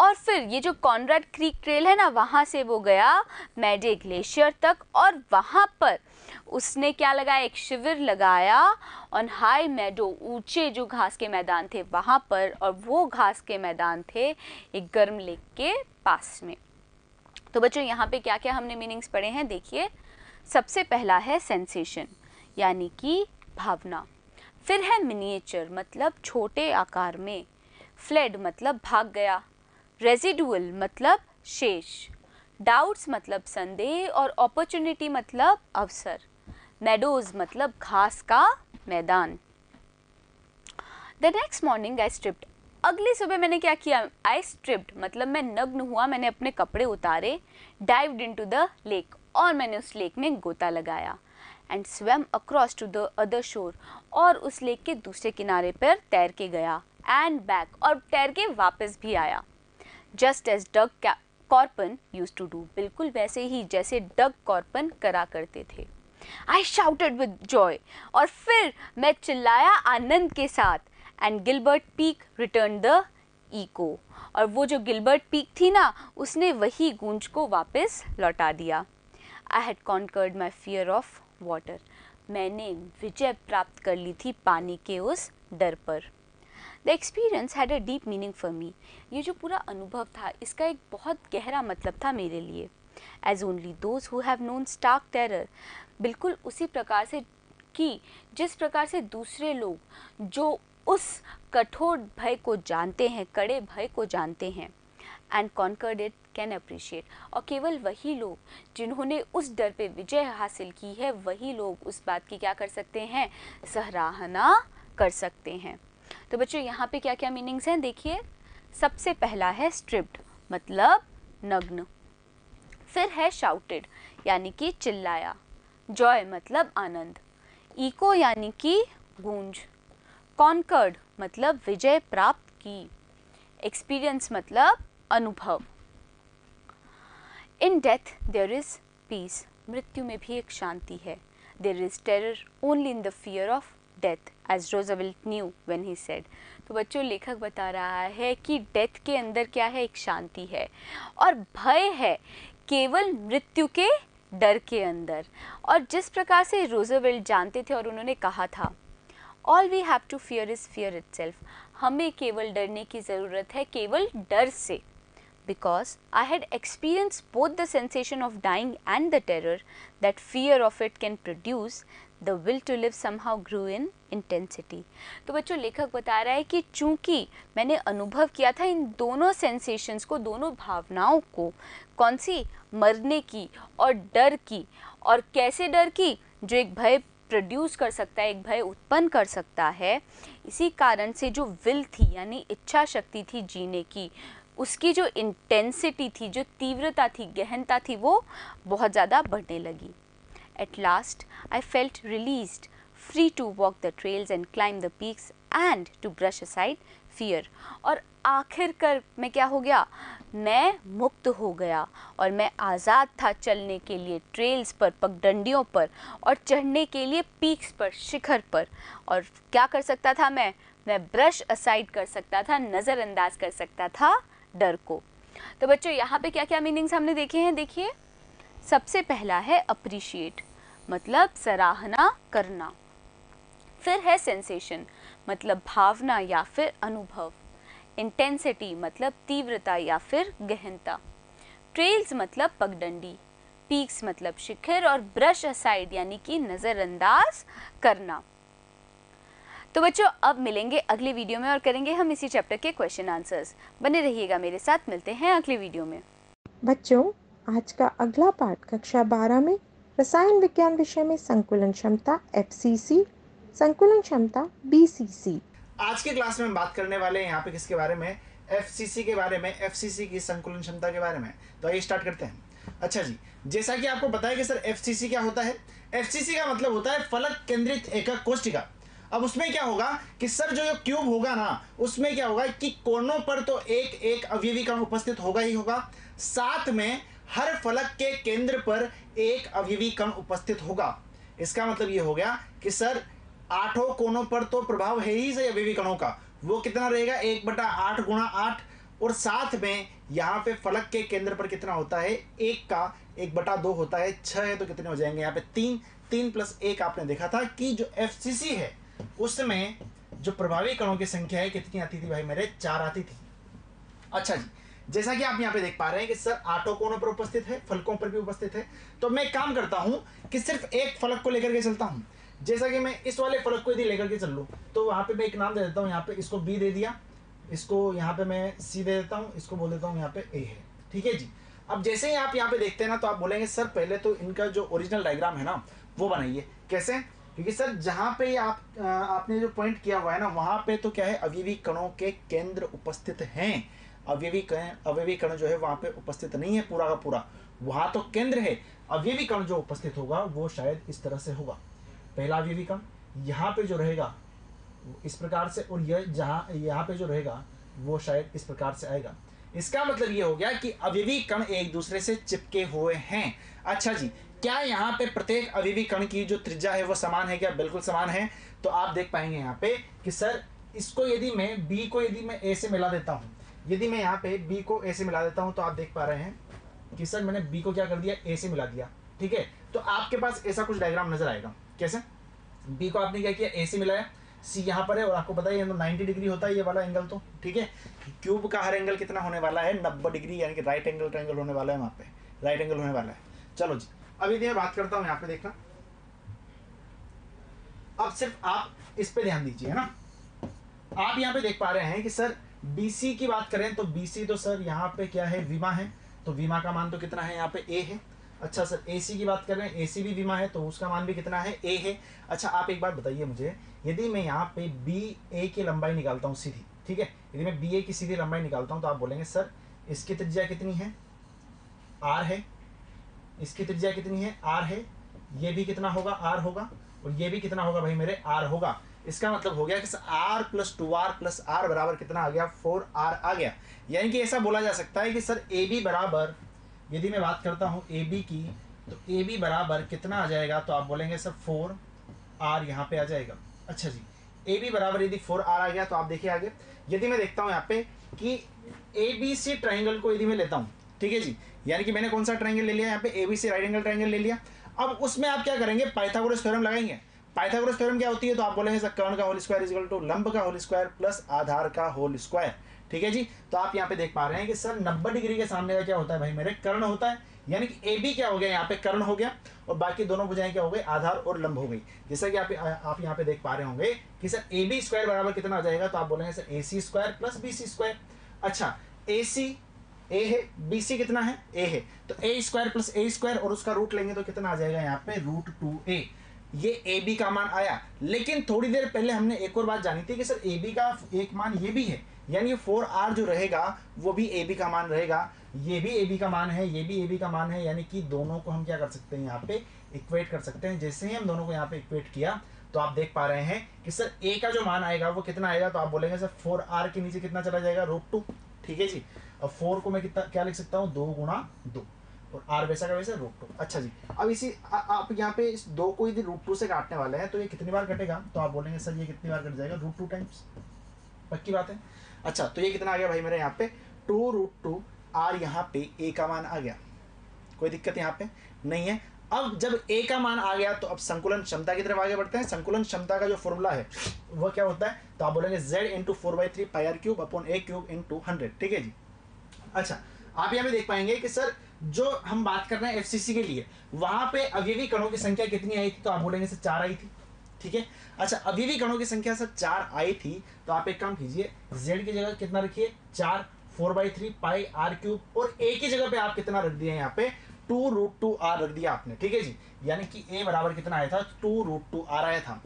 और फिर ये जो कॉनराड क्रीक ट्रेल है ना वहाँ से वो गया मेडे ग्लेशियर तक और वहाँ पर उसने क्या लगाया एक शिविर लगाया ऑन हाई मेडो ऊंचे जो घास के मैदान थे वहाँ पर और वो घास के मैदान थे एक गर्म लेक के पास में तो बच्चों यहाँ पे क्या क्या हमने मीनिंग्स पढ़े हैं देखिए सबसे पहला है सेंसेशन यानी कि भावना फिर है मिनिएचर मतलब छोटे आकार में फ्लेड मतलब भाग गया रेजिडुअल मतलब शेष डाउट्स मतलब संदेह और अपॉर्चुनिटी मतलब अवसर मेडोज मतलब घास का मैदान the next morning I stripped अगली सुबह मैंने क्या किया आई स्ट्रिप्ट मतलब मैं नग्न हुआ मैंने अपने कपड़े उतारे dived into the lake और मैंने उस लेक में गोता लगाया एंड स्वयं अक्रॉस टू द अदर शोर और उस लेक के दूसरे किनारे पर तैर के गया एंड बैक और तैर के वापस भी आया just as Doug Corpron used to do बिल्कुल वैसे ही जैसे डग कॉर्पन करा करते थे आई शाउटेड विद जॉय और फिर मैं चिल्लाया आनंद के साथ and Gilbert Peak returned the echo और वो जो गिलबर्ट पीक थी ना उसने वही गूंज को वापस लौटा दिया I had conquered my fear of water मैंने विजय प्राप्त कर ली थी पानी के उस डर पर the experience had a deep meaning for me ये जो पूरा अनुभव था इसका एक बहुत गहरा मतलब था मेरे लिए as only those who have known stark terror बिल्कुल उसी प्रकार से कि जिस प्रकार से दूसरे लोग जो उस कठोर भय को जानते हैं कड़े भय को जानते हैं and conquered it can appreciate और केवल वही लोग जिन्होंने उस डर पे विजय हासिल की है वही लोग उस बात की क्या कर सकते हैं सराहना कर सकते हैं तो बच्चों यहाँ पे क्या क्या मीनिंग्स हैं देखिए सबसे पहला है स्ट्रिप्ड मतलब नग्न फिर है शाउटेड यानी कि चिल्लाया जॉय मतलब आनंद इको यानी कि गूंज कॉन्कर्ड मतलब विजय प्राप्त की एक्सपीरियंस मतलब अनुभव in death there is peace मृत्यु में भी एक शांति है there is terror only in the fear of death as Roosevelt knew when he said तो बच्चों लेखक बता रहा है कि डेथ के अंदर क्या है एक शांति है और भय है केवल मृत्यु के डर के अंदर और जिस प्रकार से रोजोवेल्ट जानते थे और उन्होंने कहा था all we have to fear is fear it हमें केवल डरने की ज़रूरत है केवल डर से because I had experience both the sensation of dying and the terror that fear of it can produce the will to live somehow grew in intensity तो बच्चों लेखक बता रहा है कि चूंकि मैंने अनुभव किया था इन दोनों सेंसेशंस को दोनों भावनाओं को कौन सी मरने की और डर की और कैसे डर की जो एक भय प्रोड्यूस कर सकता है एक भय उत्पन्न कर सकता है इसी कारण से जो विल थी यानी इच्छा शक्ति थी जीने की उसकी जो इंटेंसिटी थी जो तीव्रता थी गहनता थी वो बहुत ज़्यादा बढ़ने लगी At last, I felt released, free to walk the trails and climb the peaks and to brush aside fear. और आखिरकार मैं क्या हो गया मैं मुक्त हो गया और मैं आज़ाद था चलने के लिए ट्रेल्स पर पगडंडियों पर और चढ़ने के लिए पीक्स पर शिखर पर और क्या कर सकता था मैं मैं ब्रश असाइड कर सकता था नज़रअंदाज कर सकता था डर को तो बच्चों यहाँ पे क्या क्या मीनिंग्स हमने देखे हैं देखिए सबसे पहला है अप्रिशिएट मतलब सराहना करना फिर है सेंसेशन मतलब भावना या फिर अनुभव इंटेंसिटी मतलब तीव्रता या फिर गहनता ट्रेल्स मतलब पगडंडी पीक्स मतलब शिखर और ब्रश असाइड यानी कि नज़रअंदाज करना तो बच्चों अब मिलेंगे अगले वीडियो में और करेंगे हम इसी चैप्टर के क्वेश्चन आंसर्स बने रहिएगा मेरे साथ मिलते हैं अगले वीडियो में बच्चों आज का अगला पाठ कक्षा बारह में रसायन विज्ञान विषय में संकुलन क्षमता एफ संकुलन क्षमता बी आज के क्लास में हम बात करने वाले हैं यहाँ पे किसके बारे में एफ के बारे में एफ की संकुलन क्षमता के बारे में तो आइए स्टार्ट करते हैं अच्छा जी जैसा कि आपको पता है कि सर एफ क्या होता है एफ का मतलब होता है फलक केंद्रित एकक कोष्टिका अब उसमें क्या होगा कि सर जो ये क्यूब होगा ना उसमें क्या होगा कि कोनों पर तो एक एक अवयवी का उपस्थित होगा ही होगा साथ में हर फलक के केंद्र पर एक अवयवी कण उपस्थित होगा इसका मतलब ये हो गया कि सर आठों कोनों पर तो प्रभाव है ही सही अवयवी कणों का वो कितना रहेगा एक बटा आठ गुणा आठ और साथ में यहाँ पे फलक के केंद्र पर कितना होता है एक का एक बटा दो होता है छः है तो कितने हो जाएंगे यहाँ पे तीन तीन प्लस एक आपने देखा था कि जो एफ है उसमें जो प्रभावी कणों की संख्या है कितनी आती थी भाई मेरे चार आती थी अच्छा जी जैसा कि आप यहाँ पे देख पा रहे हैं कि सर आटो कोनों पर उपस्थित है फलकों पर भी उपस्थित है तो मैं काम करता हूँ कि सिर्फ एक फलक को लेकर के चलता हूँ जैसा कि मैं इस वाले फलक को यदि लेकर के चल लूँ तो वहाँ पे मैं एक नाम दे देता हूँ यहाँ पे इसको बी दे दिया इसको यहाँ पे मैं सी दे देता हूँ इसको बोल देता हूँ यहाँ पे ए है ठीक है जी अब जैसे ही आप यहाँ पे देखते हैं ना तो आप बोलेंगे सर पहले तो इनका जो ओरिजिनल डायग्राम है ना वो बनाइए कैसे क्योंकि सर जहाँ पे आप आपने जो पॉइंट किया हुआ है ना वहाँ पे तो क्या है अभी भी कणों के केंद्र उपस्थित हैं अव्यवीकरण अव्यवीकरण जो है वहां पे उपस्थित नहीं है पूरा का पूरा वहां तो केंद्र है अव्यवीकरण जो उपस्थित होगा वो शायद इस तरह से होगा पहला अव्यवीकरण यहाँ पे जो रहेगा इस प्रकार से और यह जहाँ यहाँ पे जो रहेगा वो शायद इस प्रकार से आएगा इसका मतलब ये हो गया कि अव्यवीकरण कण एक दूसरे से चिपके हुए हैं अच्छा जी क्या यहाँ पे प्रत्येक अविवी कण की जो त्रिज्या है वो समान है क्या बिल्कुल समान है तो आप देख पाएंगे यहाँ पे कि सर इसको यदि मैं बी को यदि मैं ए से मिला देता हूँ यदि मैं यहाँ पे बी को ए से मिला देता हूँ तो आप देख पा रहे हैं कि सर मैंने बी को क्या कर दिया ए से मिला दिया ठीक है तो आपके पास ऐसा कुछ डायग्राम नजर आएगा कैसे बी को आपने क्या किया ए से मिलाया सी यहाँ पर है और आपको पता है ये तो 90 डिग्री होता है ये वाला एंगल तो ठीक है क्यूब का हर एंगल कितना होने वाला है 90 डिग्री यानी कि राइट एंगल ट्रैंगल होने वाला है वहाँ पे राइट एंगल होने वाला है चलो जी अब यदि मैं बात करता हूँ यहाँ पे देखना अब सिर्फ आप इस पर ध्यान दीजिए है ना आप यहाँ पे देख पा रहे हैं कि सर बीसी की बात करें तो बीसी तो सर यहाँ पे क्या है विमा है तो विमा का मान तो कितना है यहाँ पे ए है अच्छा सर एसी की बात कर रहे हैं एसी भी बीमा है तो उसका मान भी कितना है ए है अच्छा आप एक बात बताइए मुझे यदि मैं यहाँ पे बी ए की लंबाई निकालता हूँ सीधी ठीक है यदि मैं बी ए की सीधी लंबाई निकालता हूँ तो आप बोलेंगे सर इसकी त्रिज्या कितनी है आर है इसकी त्रिज्या कितनी है आर है ये भी कितना होगा आर होगा और ये भी कितना होगा भाई मेरे आर होगा इसका मतलब हो गया कि R plus two R plus R बराबर कितना आ गया फोर आर आ गया यानी कि ऐसा बोला जा सकता है कि सर ए बी बराबर यदि मैं बात करता हूँ ए बी की तो ए बी बराबर कितना आ जाएगा तो आप बोलेंगे सर फोर आर यहाँ पे आ जाएगा अच्छा जी ए बी बराबर यदि फोर आर आ गया तो आप देखिए आगे यदि मैं देखता हूँ यहाँ पे कि ए बी सी ट्राइंगल को यदि मैं लेता हूँ ठीक है जी यानी कि मैंने कौन सा ट्राइंगल ले लिया यहाँ पे A B C right angle triangle ले लिया अब उसमें आप क्या करेंगे पाइथागोरस थ्योरम लगाएंगे पाइथागोरस थ्योरम क्या होती है तो आप बोलेंगे सर कर्ण का होल स्क्वायर इजिकल टू लंब का होल स्क्वायर प्लस आधार का होल स्क्वायर ठीक है जी तो आप यहाँ पे देख पा रहे हैं कि सर नब्बे डिग्री के सामने का क्या होता है भाई मेरे कर्ण होता है यानी कि ए बी क्या हो गया यहाँ पे कर्ण हो गया और बाकी दोनों बुझाएं क्या हो गए आधार और लंब हो गई जैसा कि आप आप यहाँ पे देख पा रहे होंगे कि सर ए बी स्क्वायर बराबर कितना आ जाएगा तो आप बोलेंगे sir A C square plus B C square अच्छा ए सी ए है बी सी कितना है ए है तो A square plus A square और उसका रूट लेंगे तो कितना आ जाएगा यहाँ पे रूट टू ए ये ए बी का मान आया लेकिन थोड़ी देर पहले हमने एक और बात जानी थी कि सर ए बी का एक मान ये भी है यानी फोर आर जो रहेगा वो भी ए बी का मान रहेगा ये भी ए बी का मान है ये भी ए बी का मान है यानी कि दोनों को हम क्या कर सकते हैं यहाँ पे इक्वेट कर सकते हैं जैसे ही हम दोनों को यहाँ पे इक्वेट किया तो आप देख पा रहे हैं कि सर ए का जो मान आएगा वो कितना आएगा तो आप बोलेंगे सर फोर आर के नीचे कितना चला जाएगा रूट टू ठीक है जी अब फोर को मैं कितना क्या लिख सकता हूँ दो गुणा दो और आर वैसा का वैसा रूट टू अच्छा जी अब इसी आ, आप यहाँ पे इस दो को यदि रूट टू से काटने वाले हैं तो ये कितनी बार कटेगा तो आप बोलेंगे सर ये कितनी बार कट जाएगा रूट टू टाइम्स पक्की बात है अच्छा तो ये कितना आ गया भाई मेरे यहाँ पे टू रूट टू आर यहाँ पे ए का मान आ गया कोई दिक्कत यहाँ पे नहीं है अब जब ए का मान आ गया तो अब संकुलन क्षमता की तरफ आगे बढ़ते हैं संकुलन क्षमता का जो फॉर्मूला है वह क्या होता है तो आप बोलेंगे Z into four by three pi R cube upon A cube into hundred ठीक है जी अच्छा आप यहाँ पे देख पाएंगे कि सर जो हम बात कर रहे हैं एफसीसी के लिए वहां पे अभी भी कणों की संख्या कितनी आई थी तो आप बोलेंगे सर चार आई थी ठीक है अच्छा अभी भी कणों की संख्या सर चार आई थी तो आप एक काम कीजिए जेड की जगह कितना रखिए चार four by three pi R cube और ए की जगह पे आप कितना रख दिया यहाँ पे टू रूट टू आर रख दिया आपने ठीक है जी यानी कि ए बराबर कितना आया था टू रूट टू आर आया था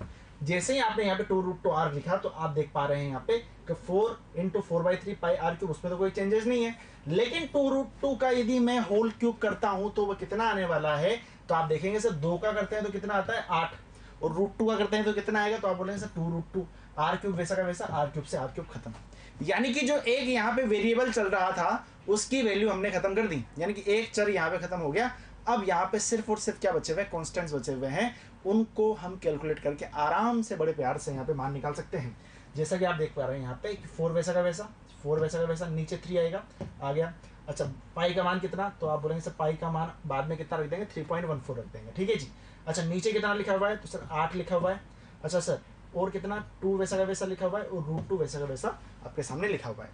जैसे ही आपने यहाँ पे टू रूट टू आर लिखा तो आप देख पा रहे हैं यहाँ पे कि four into four by three pi R cube उसमें तो कोई चेंजेस नहीं है लेकिन टू रूट टू का यदि मैं होल क्यूब करता हूं तो वह कितना आने वाला है तो आप देखेंगे सर दो का करते हैं तो कितना आता है आठ और रूट टू का करते हैं तो कितना आएगा तो आप बोलेंगे sir two root two R cube वैसा का वैसा आर क्यूब से आर क्यूब खत्म यानी कि जो एक यहाँ पे वेरिएबल चल रहा था उसकी वैल्यू हमने खत्म कर दी यानी कि एक चर यहाँ पे खत्म हो गया अब यहाँ पे सिर्फ और सिर्फ क्या बचे हुए कॉन्स्टेंट्स बचे हुए हैं उनको हम कैलकुलेट करके आराम से बड़े प्यार से यहाँ पे मान निकाल सकते हैं जैसा कि आप देख पा रहे हैं यहाँ पे फोर वैसा का वैसा फोर वैसा का वैसा नीचे थ्री आएगा आ गया अच्छा पाई का मान कितना तो आप बोलेंगे सर पाई का मान बाद में कितना रख देंगे थ्री पॉइंट वन फोर रख देंगे ठीक है जी अच्छा नीचे कितना लिखा हुआ है तो सर आठ लिखा हुआ है अच्छा सर और कितना टू वैसा का वैसा लिखा हुआ है और रूट टू वैसा का वैसा आपके सामने लिखा हुआ है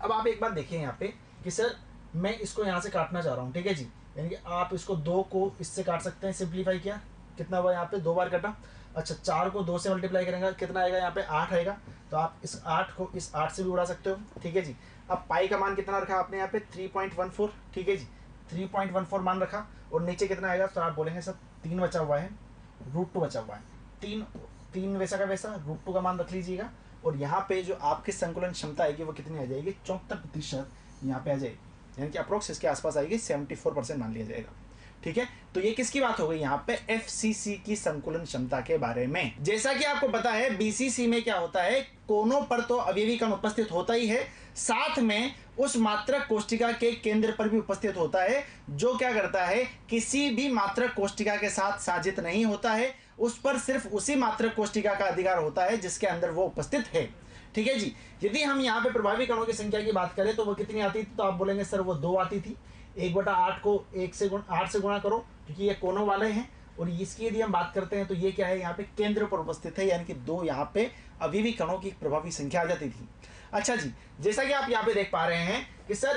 अब आप एक बार देखिए यहाँ पे कि सर मैं इसको यहाँ से काटना चाह रहा हूँ ठीक है जी यानी कि आप इसको दो को इससे काट सकते हैं सिंप्लीफाई किया कितना हुआ यहाँ पे दो बार कटा अच्छा चार को दो से मल्टीप्लाई करेंगे कितना आएगा यहाँ पे आठ आएगा तो आप इस आठ को इस आठ से भी उड़ा सकते हो ठीक है जी अब पाई का मान कितना रखा आपने यहाँ पे थ्री पॉइंट वन फोर ठीक है जी थ्री पॉइंट वन फोर मान रखा और नीचे कितना आएगा तो आप बोलेंगे सर तीन बचा हुआ है रूट टू बचा हुआ है तीन तीन वैसा का वैसा रूट टू का मान रख लीजिएगा और यहाँ पे जो आपकी संकुलन क्षमता आएगी वो कितनी आ जाएगी चौहत्तर प्रतिशत यहाँ पे आ जाएगी यानी कि अप्रोक्स इसके आसपास आएगी सेवेंटी फोर परसेंट मान लिया जाएगा ठीक है तो ये किसकी बात हो गई यहाँ पे एफ की संकुलन क्षमता के बारे में जैसा कि आपको पता है बीसीसी में क्या होता है कोनों पर तो अवयवीकरण उपस्थित होता ही है साथ में उस मात्रक कोष्टिका के केंद्र पर भी उपस्थित होता है जो क्या करता है किसी भी मात्रक कोष्टिका के साथ साजित नहीं होता है उस पर सिर्फ उसी मात्रक कोष्टिका का अधिकार होता है जिसके अंदर वो उपस्थित है ठीक है जी यदि हम यहाँ पे प्रभावी कणों की संख्या की बात करें तो वो कितनी आती थी तो आप बोलेंगे सर वो दो आती थी एक बटा आठ को एक से गुण आठ से गुणा करो क्योंकि ये कोनों वाले हैं और इसकी यदि हम बात करते हैं तो ये क्या है यहाँ पे केंद्र पर उपस्थित है यानी कि दो यहाँ पे अभी भी कणों की प्रभावी संख्या आ जाती थी अच्छा जी जैसा कि आप यहाँ पे देख पा रहे हैं कि सर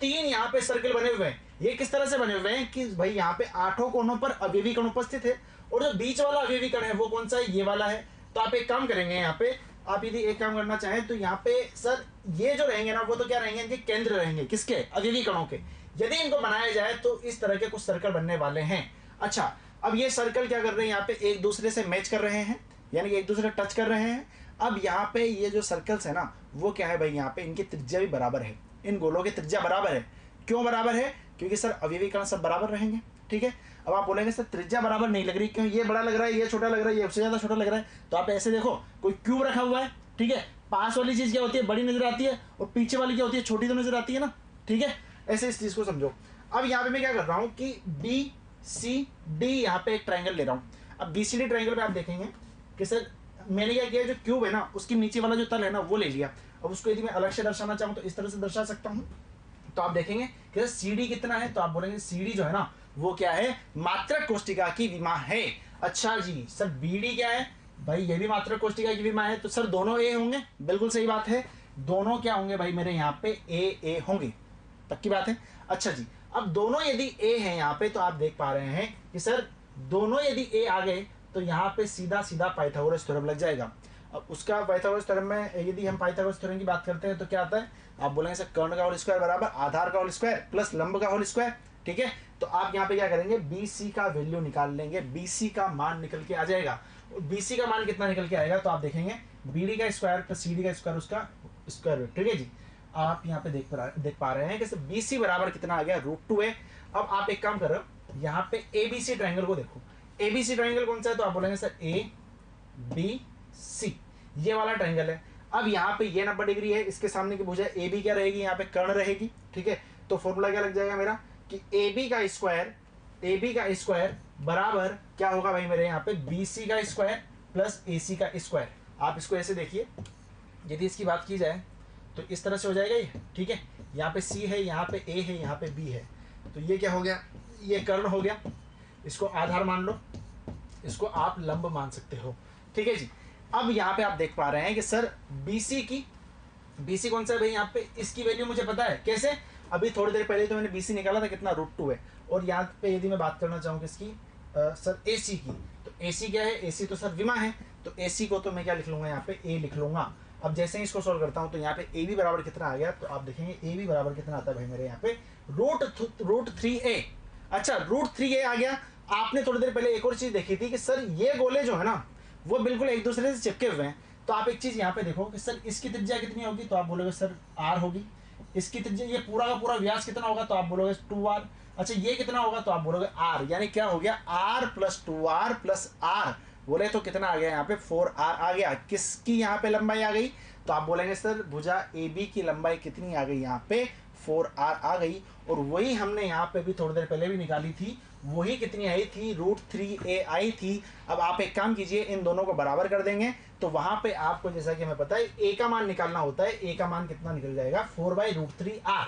तीन यहाँ पे सर्कल बने हुए हैं ये किस तरह से बने हुए हैं कि भाई यहाँ पे आठों कोनों पर अभी कण उपस्थित है और जो बीच वाला अभी कण है वो कौन सा है ये वाला है तो आप एक काम करेंगे यहाँ पे आप यदि एक काम करना चाहें तो यहाँ पे सर ये जो रहेंगे ना वो तो क्या रहेंगे इनके केंद्र रहेंगे किसके अभिवी कणों के यदि इनको बनाया जाए तो इस तरह के कुछ सर्कल बनने वाले हैं अच्छा अब ये सर्कल क्या कर रहे हैं यहाँ पे एक दूसरे से मैच कर रहे हैं यानी एक दूसरे टच कर रहे हैं अब यहाँ पे ये जो सर्कल्स है ना वो क्या है भाई यहाँ पे इनकी त्रिज्या भी बराबर है इन गोलों की त्रिज्या बराबर है क्यों बराबर है क्योंकि सर अवयवीकरण सब बराबर रहेंगे ठीक है अब आप बोलेंगे सर त्रिज्या बराबर नहीं लग रही क्यों ये बड़ा लग रहा है ये छोटा लग रहा है ये उससे ज़्यादा छोटा लग रहा है तो आप ऐसे देखो कोई क्यूब रखा हुआ है ठीक है पास वाली चीज़ क्या होती है बड़ी नजर आती है और पीछे वाली क्या होती है छोटी तो नजर आती है ना ठीक है ऐसे इस चीज को समझो अब यहाँ पे मैं क्या कर रहा हूँ कि बी सी डी यहाँ पे एक ट्राइंगल ले रहा हूँ अब बी सी डी ट्राइंगल पे आप देखेंगे कि सर मैंने क्या किया जो क्यूब है ना उसके नीचे वाला जो तल है ना वो ले लिया अब उसको यदि मैं अलग से दर्शाना चाहूँ तो इस तरह से दर्शा सकता हूँ तो आप देखेंगे कि सर सी डी कितना है तो आप बोलेंगे सी डी जो है ना वो क्या है मात्र कोष्टिका की विमा है अच्छा जी सर बी डी क्या है भाई ये भी मात्र कोष्टिका की विमा है तो सर दोनों ए होंगे बिल्कुल सही बात है दोनों क्या होंगे भाई मेरे यहाँ पे ए ए होंगे तक की बात है अच्छा जी अब दोनों यदि ए हैं यहाँ पे तो आप देख पा रहे हैं कि सर दोनों यदि ए आ गए तो यहाँ पे सीधा सीधा पाइथागोरस थ्योरम लग जाएगा अब उसका पाइथागोरस थ्योरम में यदि हम पाइथागोरस थ्योरम की बात करते हैं तो क्या आता है आप बोलेंगे सर कर्ण का होल स्क्वायर बराबर आधार का होल स्क्वायर प्लस लंब का होल स्क्वायर ठीक है तो आप यहाँ पे क्या करेंगे बी सी का वैल्यू निकाल लेंगे बी सी का मान निकल के आ जाएगा बी सी का मान कितना निकल के आएगा तो आप देखेंगे बी डी का स्क्वायर प्लस सी डी का स्क्वायर उसका स्क्वायर ठीक है जी आप यहाँ पे देख देख पा रहे हैं कि बी सी बराबर कितना आ गया रूट टू है अब आप एक काम करो यहाँ पे ए बी सी ट्राइंगल को देखो ए बी सी ट्राइंगल कौन सा है तो आप बोलेंगे सर ए बी सी ये वाला ट्राइंगल है अब यहाँ पे ये नब्बे डिग्री है इसके सामने की भुजा ए बी क्या रहेगी यहाँ पे कर्ण रहेगी ठीक है तो फॉर्मूला क्या लग जाएगा मेरा कि ए बी का स्क्वायर ए बी का स्क्वायर बराबर क्या होगा भाई मेरे यहाँ पे बी सी का स्क्वायर प्लस ए सी का स्क्वायर आप इसको ऐसे देखिए यदि इसकी बात की जाए तो इस तरह से हो जाएगा ये ठीक है यहाँ पे सी है यहाँ पे ए है यहाँ पे बी है तो ये क्या हो गया ये कर्ण हो गया इसको आधार मान लो इसको आप लंब मान सकते हो ठीक है जी अब यहाँ पे आप देख पा रहे हैं कि सर BC की BC कौन सा है भाई यहाँ पे इसकी वैल्यू मुझे पता है कैसे अभी थोड़ी देर पहले तो मैंने BC निकाला था कितना रूट टू है और यहाँ पे यदि मैं बात करना चाहूँ किसकी सर AC की तो AC क्या है AC तो सर विमा है तो AC को तो मैं क्या लिख लूंगा यहाँ पे A लिख लूंगा अब जैसे ही इसको सॉल्व करता हूं तो यहाँ पे ए बी बराबर कितना आ गया तो आप देखेंगे ए बी बराबर कितना आता है भाई मेरे यहाँ पे रूट रूट थ्री ए अच्छा रूट थ्री ए आ गया आपने थोड़ी देर पहले एक और चीज़ देखी थी कि सर ये गोले जो है ना वो बिल्कुल एक दूसरे से चिपके हुए हैं तो आप एक चीज़ यहाँ पे देखो कि सर इसकी त्रिज्या कितनी होगी तो आप बोलोगे सर आर होगी इसकी त्रिज्या ये पूरा का पूरा व्यास कितना होगा तो आप बोलोगे टू आर अच्छा ये कितना होगा तो आप बोलोगे आर यानी क्या हो गया R plus two R plus R बोले तो कितना आ गया यहाँ पे फोर आर आ गया किसकी यहाँ पे लंबाई आ गई तो आप बोलेंगे सर भुजा ए बी की लंबाई कितनी आ गई यहाँ पे फोर आर आ गई और वही हमने यहाँ पे भी थोड़ी देर पहले भी निकाली थी वही कितनी आई थी रूट थ्री ए आई थी अब आप एक काम कीजिए इन दोनों को बराबर कर देंगे तो वहां पे आपको जैसा कि हमें पता है ए का मान निकालना होता है ए का मान कितना निकल जाएगा four by root three R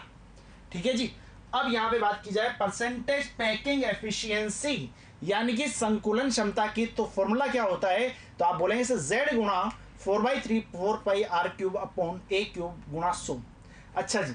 ठीक है जी अब यहाँ पे बात की जाए परसेंटेज पैकिंग एफिशिएंसी यानी कि संकुलन क्षमता की तो फॉर्मूला क्या होता है तो आप बोलेंगे इसे जेड गुणा four by three four pi R cube upon A cube गुणा सो अच्छा जी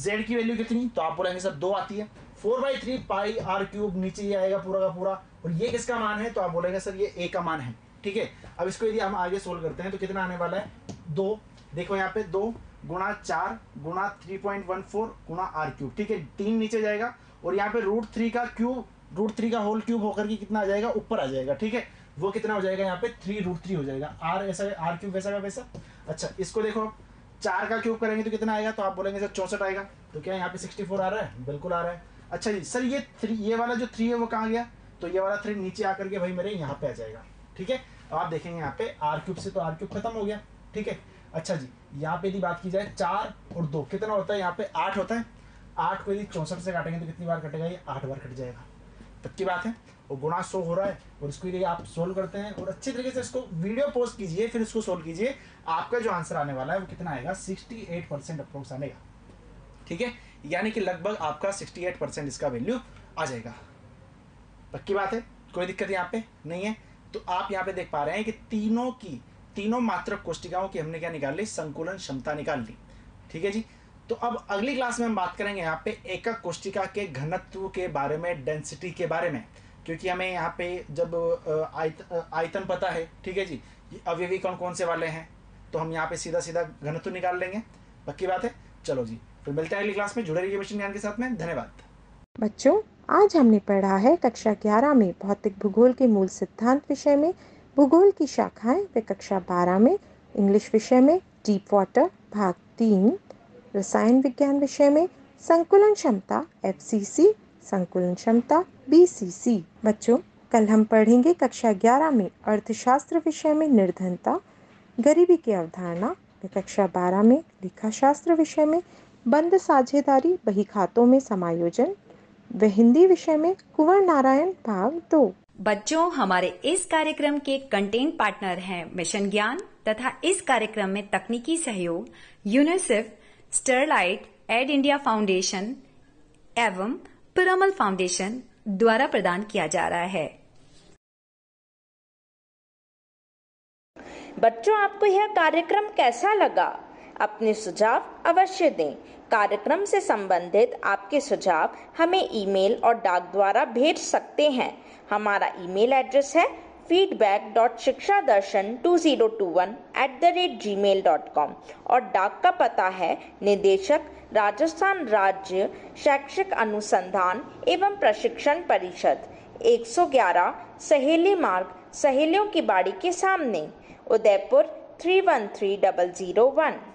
जेड की वैल्यू कितनी तो आप बोलेंगे सर दो आती है four by three pi R cube नीचे ही आएगा पूरा का पूरा और ये किसका मान है तो आप बोलेंगे सर ये ए का मान है ठीक है अब इसको यदि हम आगे सोल्व करते हैं तो कितना आने वाला है दो देखो यहाँ पे दो गुणा चार गुणा थ्री पॉइंट वन फोर गुणा आर क्यूब ठीक है तीन नीचे जाएगा और यहाँ पे रूट थ्री का क्यूब रूट थ्री का होल क्यूब होकर के कितना आ जाएगा ऊपर आ जाएगा ठीक है वो कितना हो जाएगा यहाँ पे थ्री रूट थ्री हो जाएगा आर ऐसा आर क्यूब वैसा का वैसा अच्छा इसको देखो आप चार का क्यूब करेंगे तो कितना आएगा तो आप बोलेंगे सर चौसठ आएगा तो क्या यहाँ पे सिक्सटी फोर आ रहा है बिल्कुल आ रहा है अच्छा जी सर ये थ्री ये वाला जो थ्री है वो कहाँ गया तो ये वाला थ्री नीचे आकर के भाई मेरे यहाँ पे आ जाएगा ठीक है तो आप देखेंगे यहाँ पे आर क्यूब से तो आर क्यूब खत्म हो गया ठीक है अच्छा जी यहाँ पे यदि बात की जाए चार और दो कितना होता है यहाँ पे आठ होता है आठ को यदि चौंसठ से काटेंगे तो कितनी बार कटेगा ये आठ बार कट जाएगा तक की बात है और गुणा सो हो रहा है और इसको लिए आप सोल्व करते हैं और अच्छे तरीके से इसको वीडियो पोस्ट कीजिए फिर इसको सोल्व कीजिए आपका जो आंसर आने वाला है वो कितना आएगा 68 परसेंट अप्रोक्स आनेगा ठीक है यानी कि लगभग आपका 68 परसेंट इसका वैल्यू आ जाएगा पक्की बात है कोई दिक्कत यहाँ पे नहीं है तो आप यहाँ पे देख पा रहे हैं कि तीनों की तीनों मात्र कोष्टिकाओं की हमने क्या निकाल ली संकुलन क्षमता निकाल ली ठीक है जी तो अब अगली क्लास में हम बात करेंगे यहाँ पे एकक कोष्टिका के घनत्व के बारे में डेंसिटी के बारे में क्योंकि हमें यहाँ पे जब आयत, आयतन पता है ठीक है जी अवयवी कौन कौन से वाले हैं तो हम यहाँ पे सीधा सीधा घनत्व निकाल लेंगे पक्की बात है चलो जी फिर मिलते हैं अगली क्लास में जुड़े रहिए मिशन ज्ञान के साथ में धन्यवाद बच्चों आज हमने पढ़ा है कक्षा ग्यारह में भौतिक भूगोल के मूल सिद्धांत विषय में भूगोल की शाखाएं वे कक्षा बारह में इंग्लिश विषय में डीप वाटर भाग तीन रसायन विज्ञान विषय में संकुलन क्षमता एफ संकुलन क्षमता बी बच्चों कल हम पढ़ेंगे कक्षा 11 में अर्थशास्त्र विषय में निर्धनता गरीबी की अवधारणा कक्षा 12 में लिखा शास्त्र विषय में बंद साझेदारी बही खातों में समायोजन व हिंदी विषय में कुंवर नारायण भाग दो बच्चों हमारे इस कार्यक्रम के कंटेंट पार्टनर हैं मिशन ज्ञान तथा इस कार्यक्रम में तकनीकी सहयोग UNICEF Sterlite Aid India Foundation एवं पिरामल फाउंडेशन द्वारा प्रदान किया जा रहा है बच्चों आपको यह कार्यक्रम कैसा लगा अपने सुझाव अवश्य दें कार्यक्रम से संबंधित आपके सुझाव हमें ईमेल और डाक द्वारा भेज सकते हैं हमारा ईमेल एड्रेस है feedback dot Shiksha Darshan two zero two one at the rate Gmail dot com और डाक का पता है निदेशक राजस्थान राज्य शैक्षिक अनुसंधान एवं प्रशिक्षण परिषद 111 सहेली मार्ग सहेलियों की बाड़ी के सामने Udaipur three one three double zero one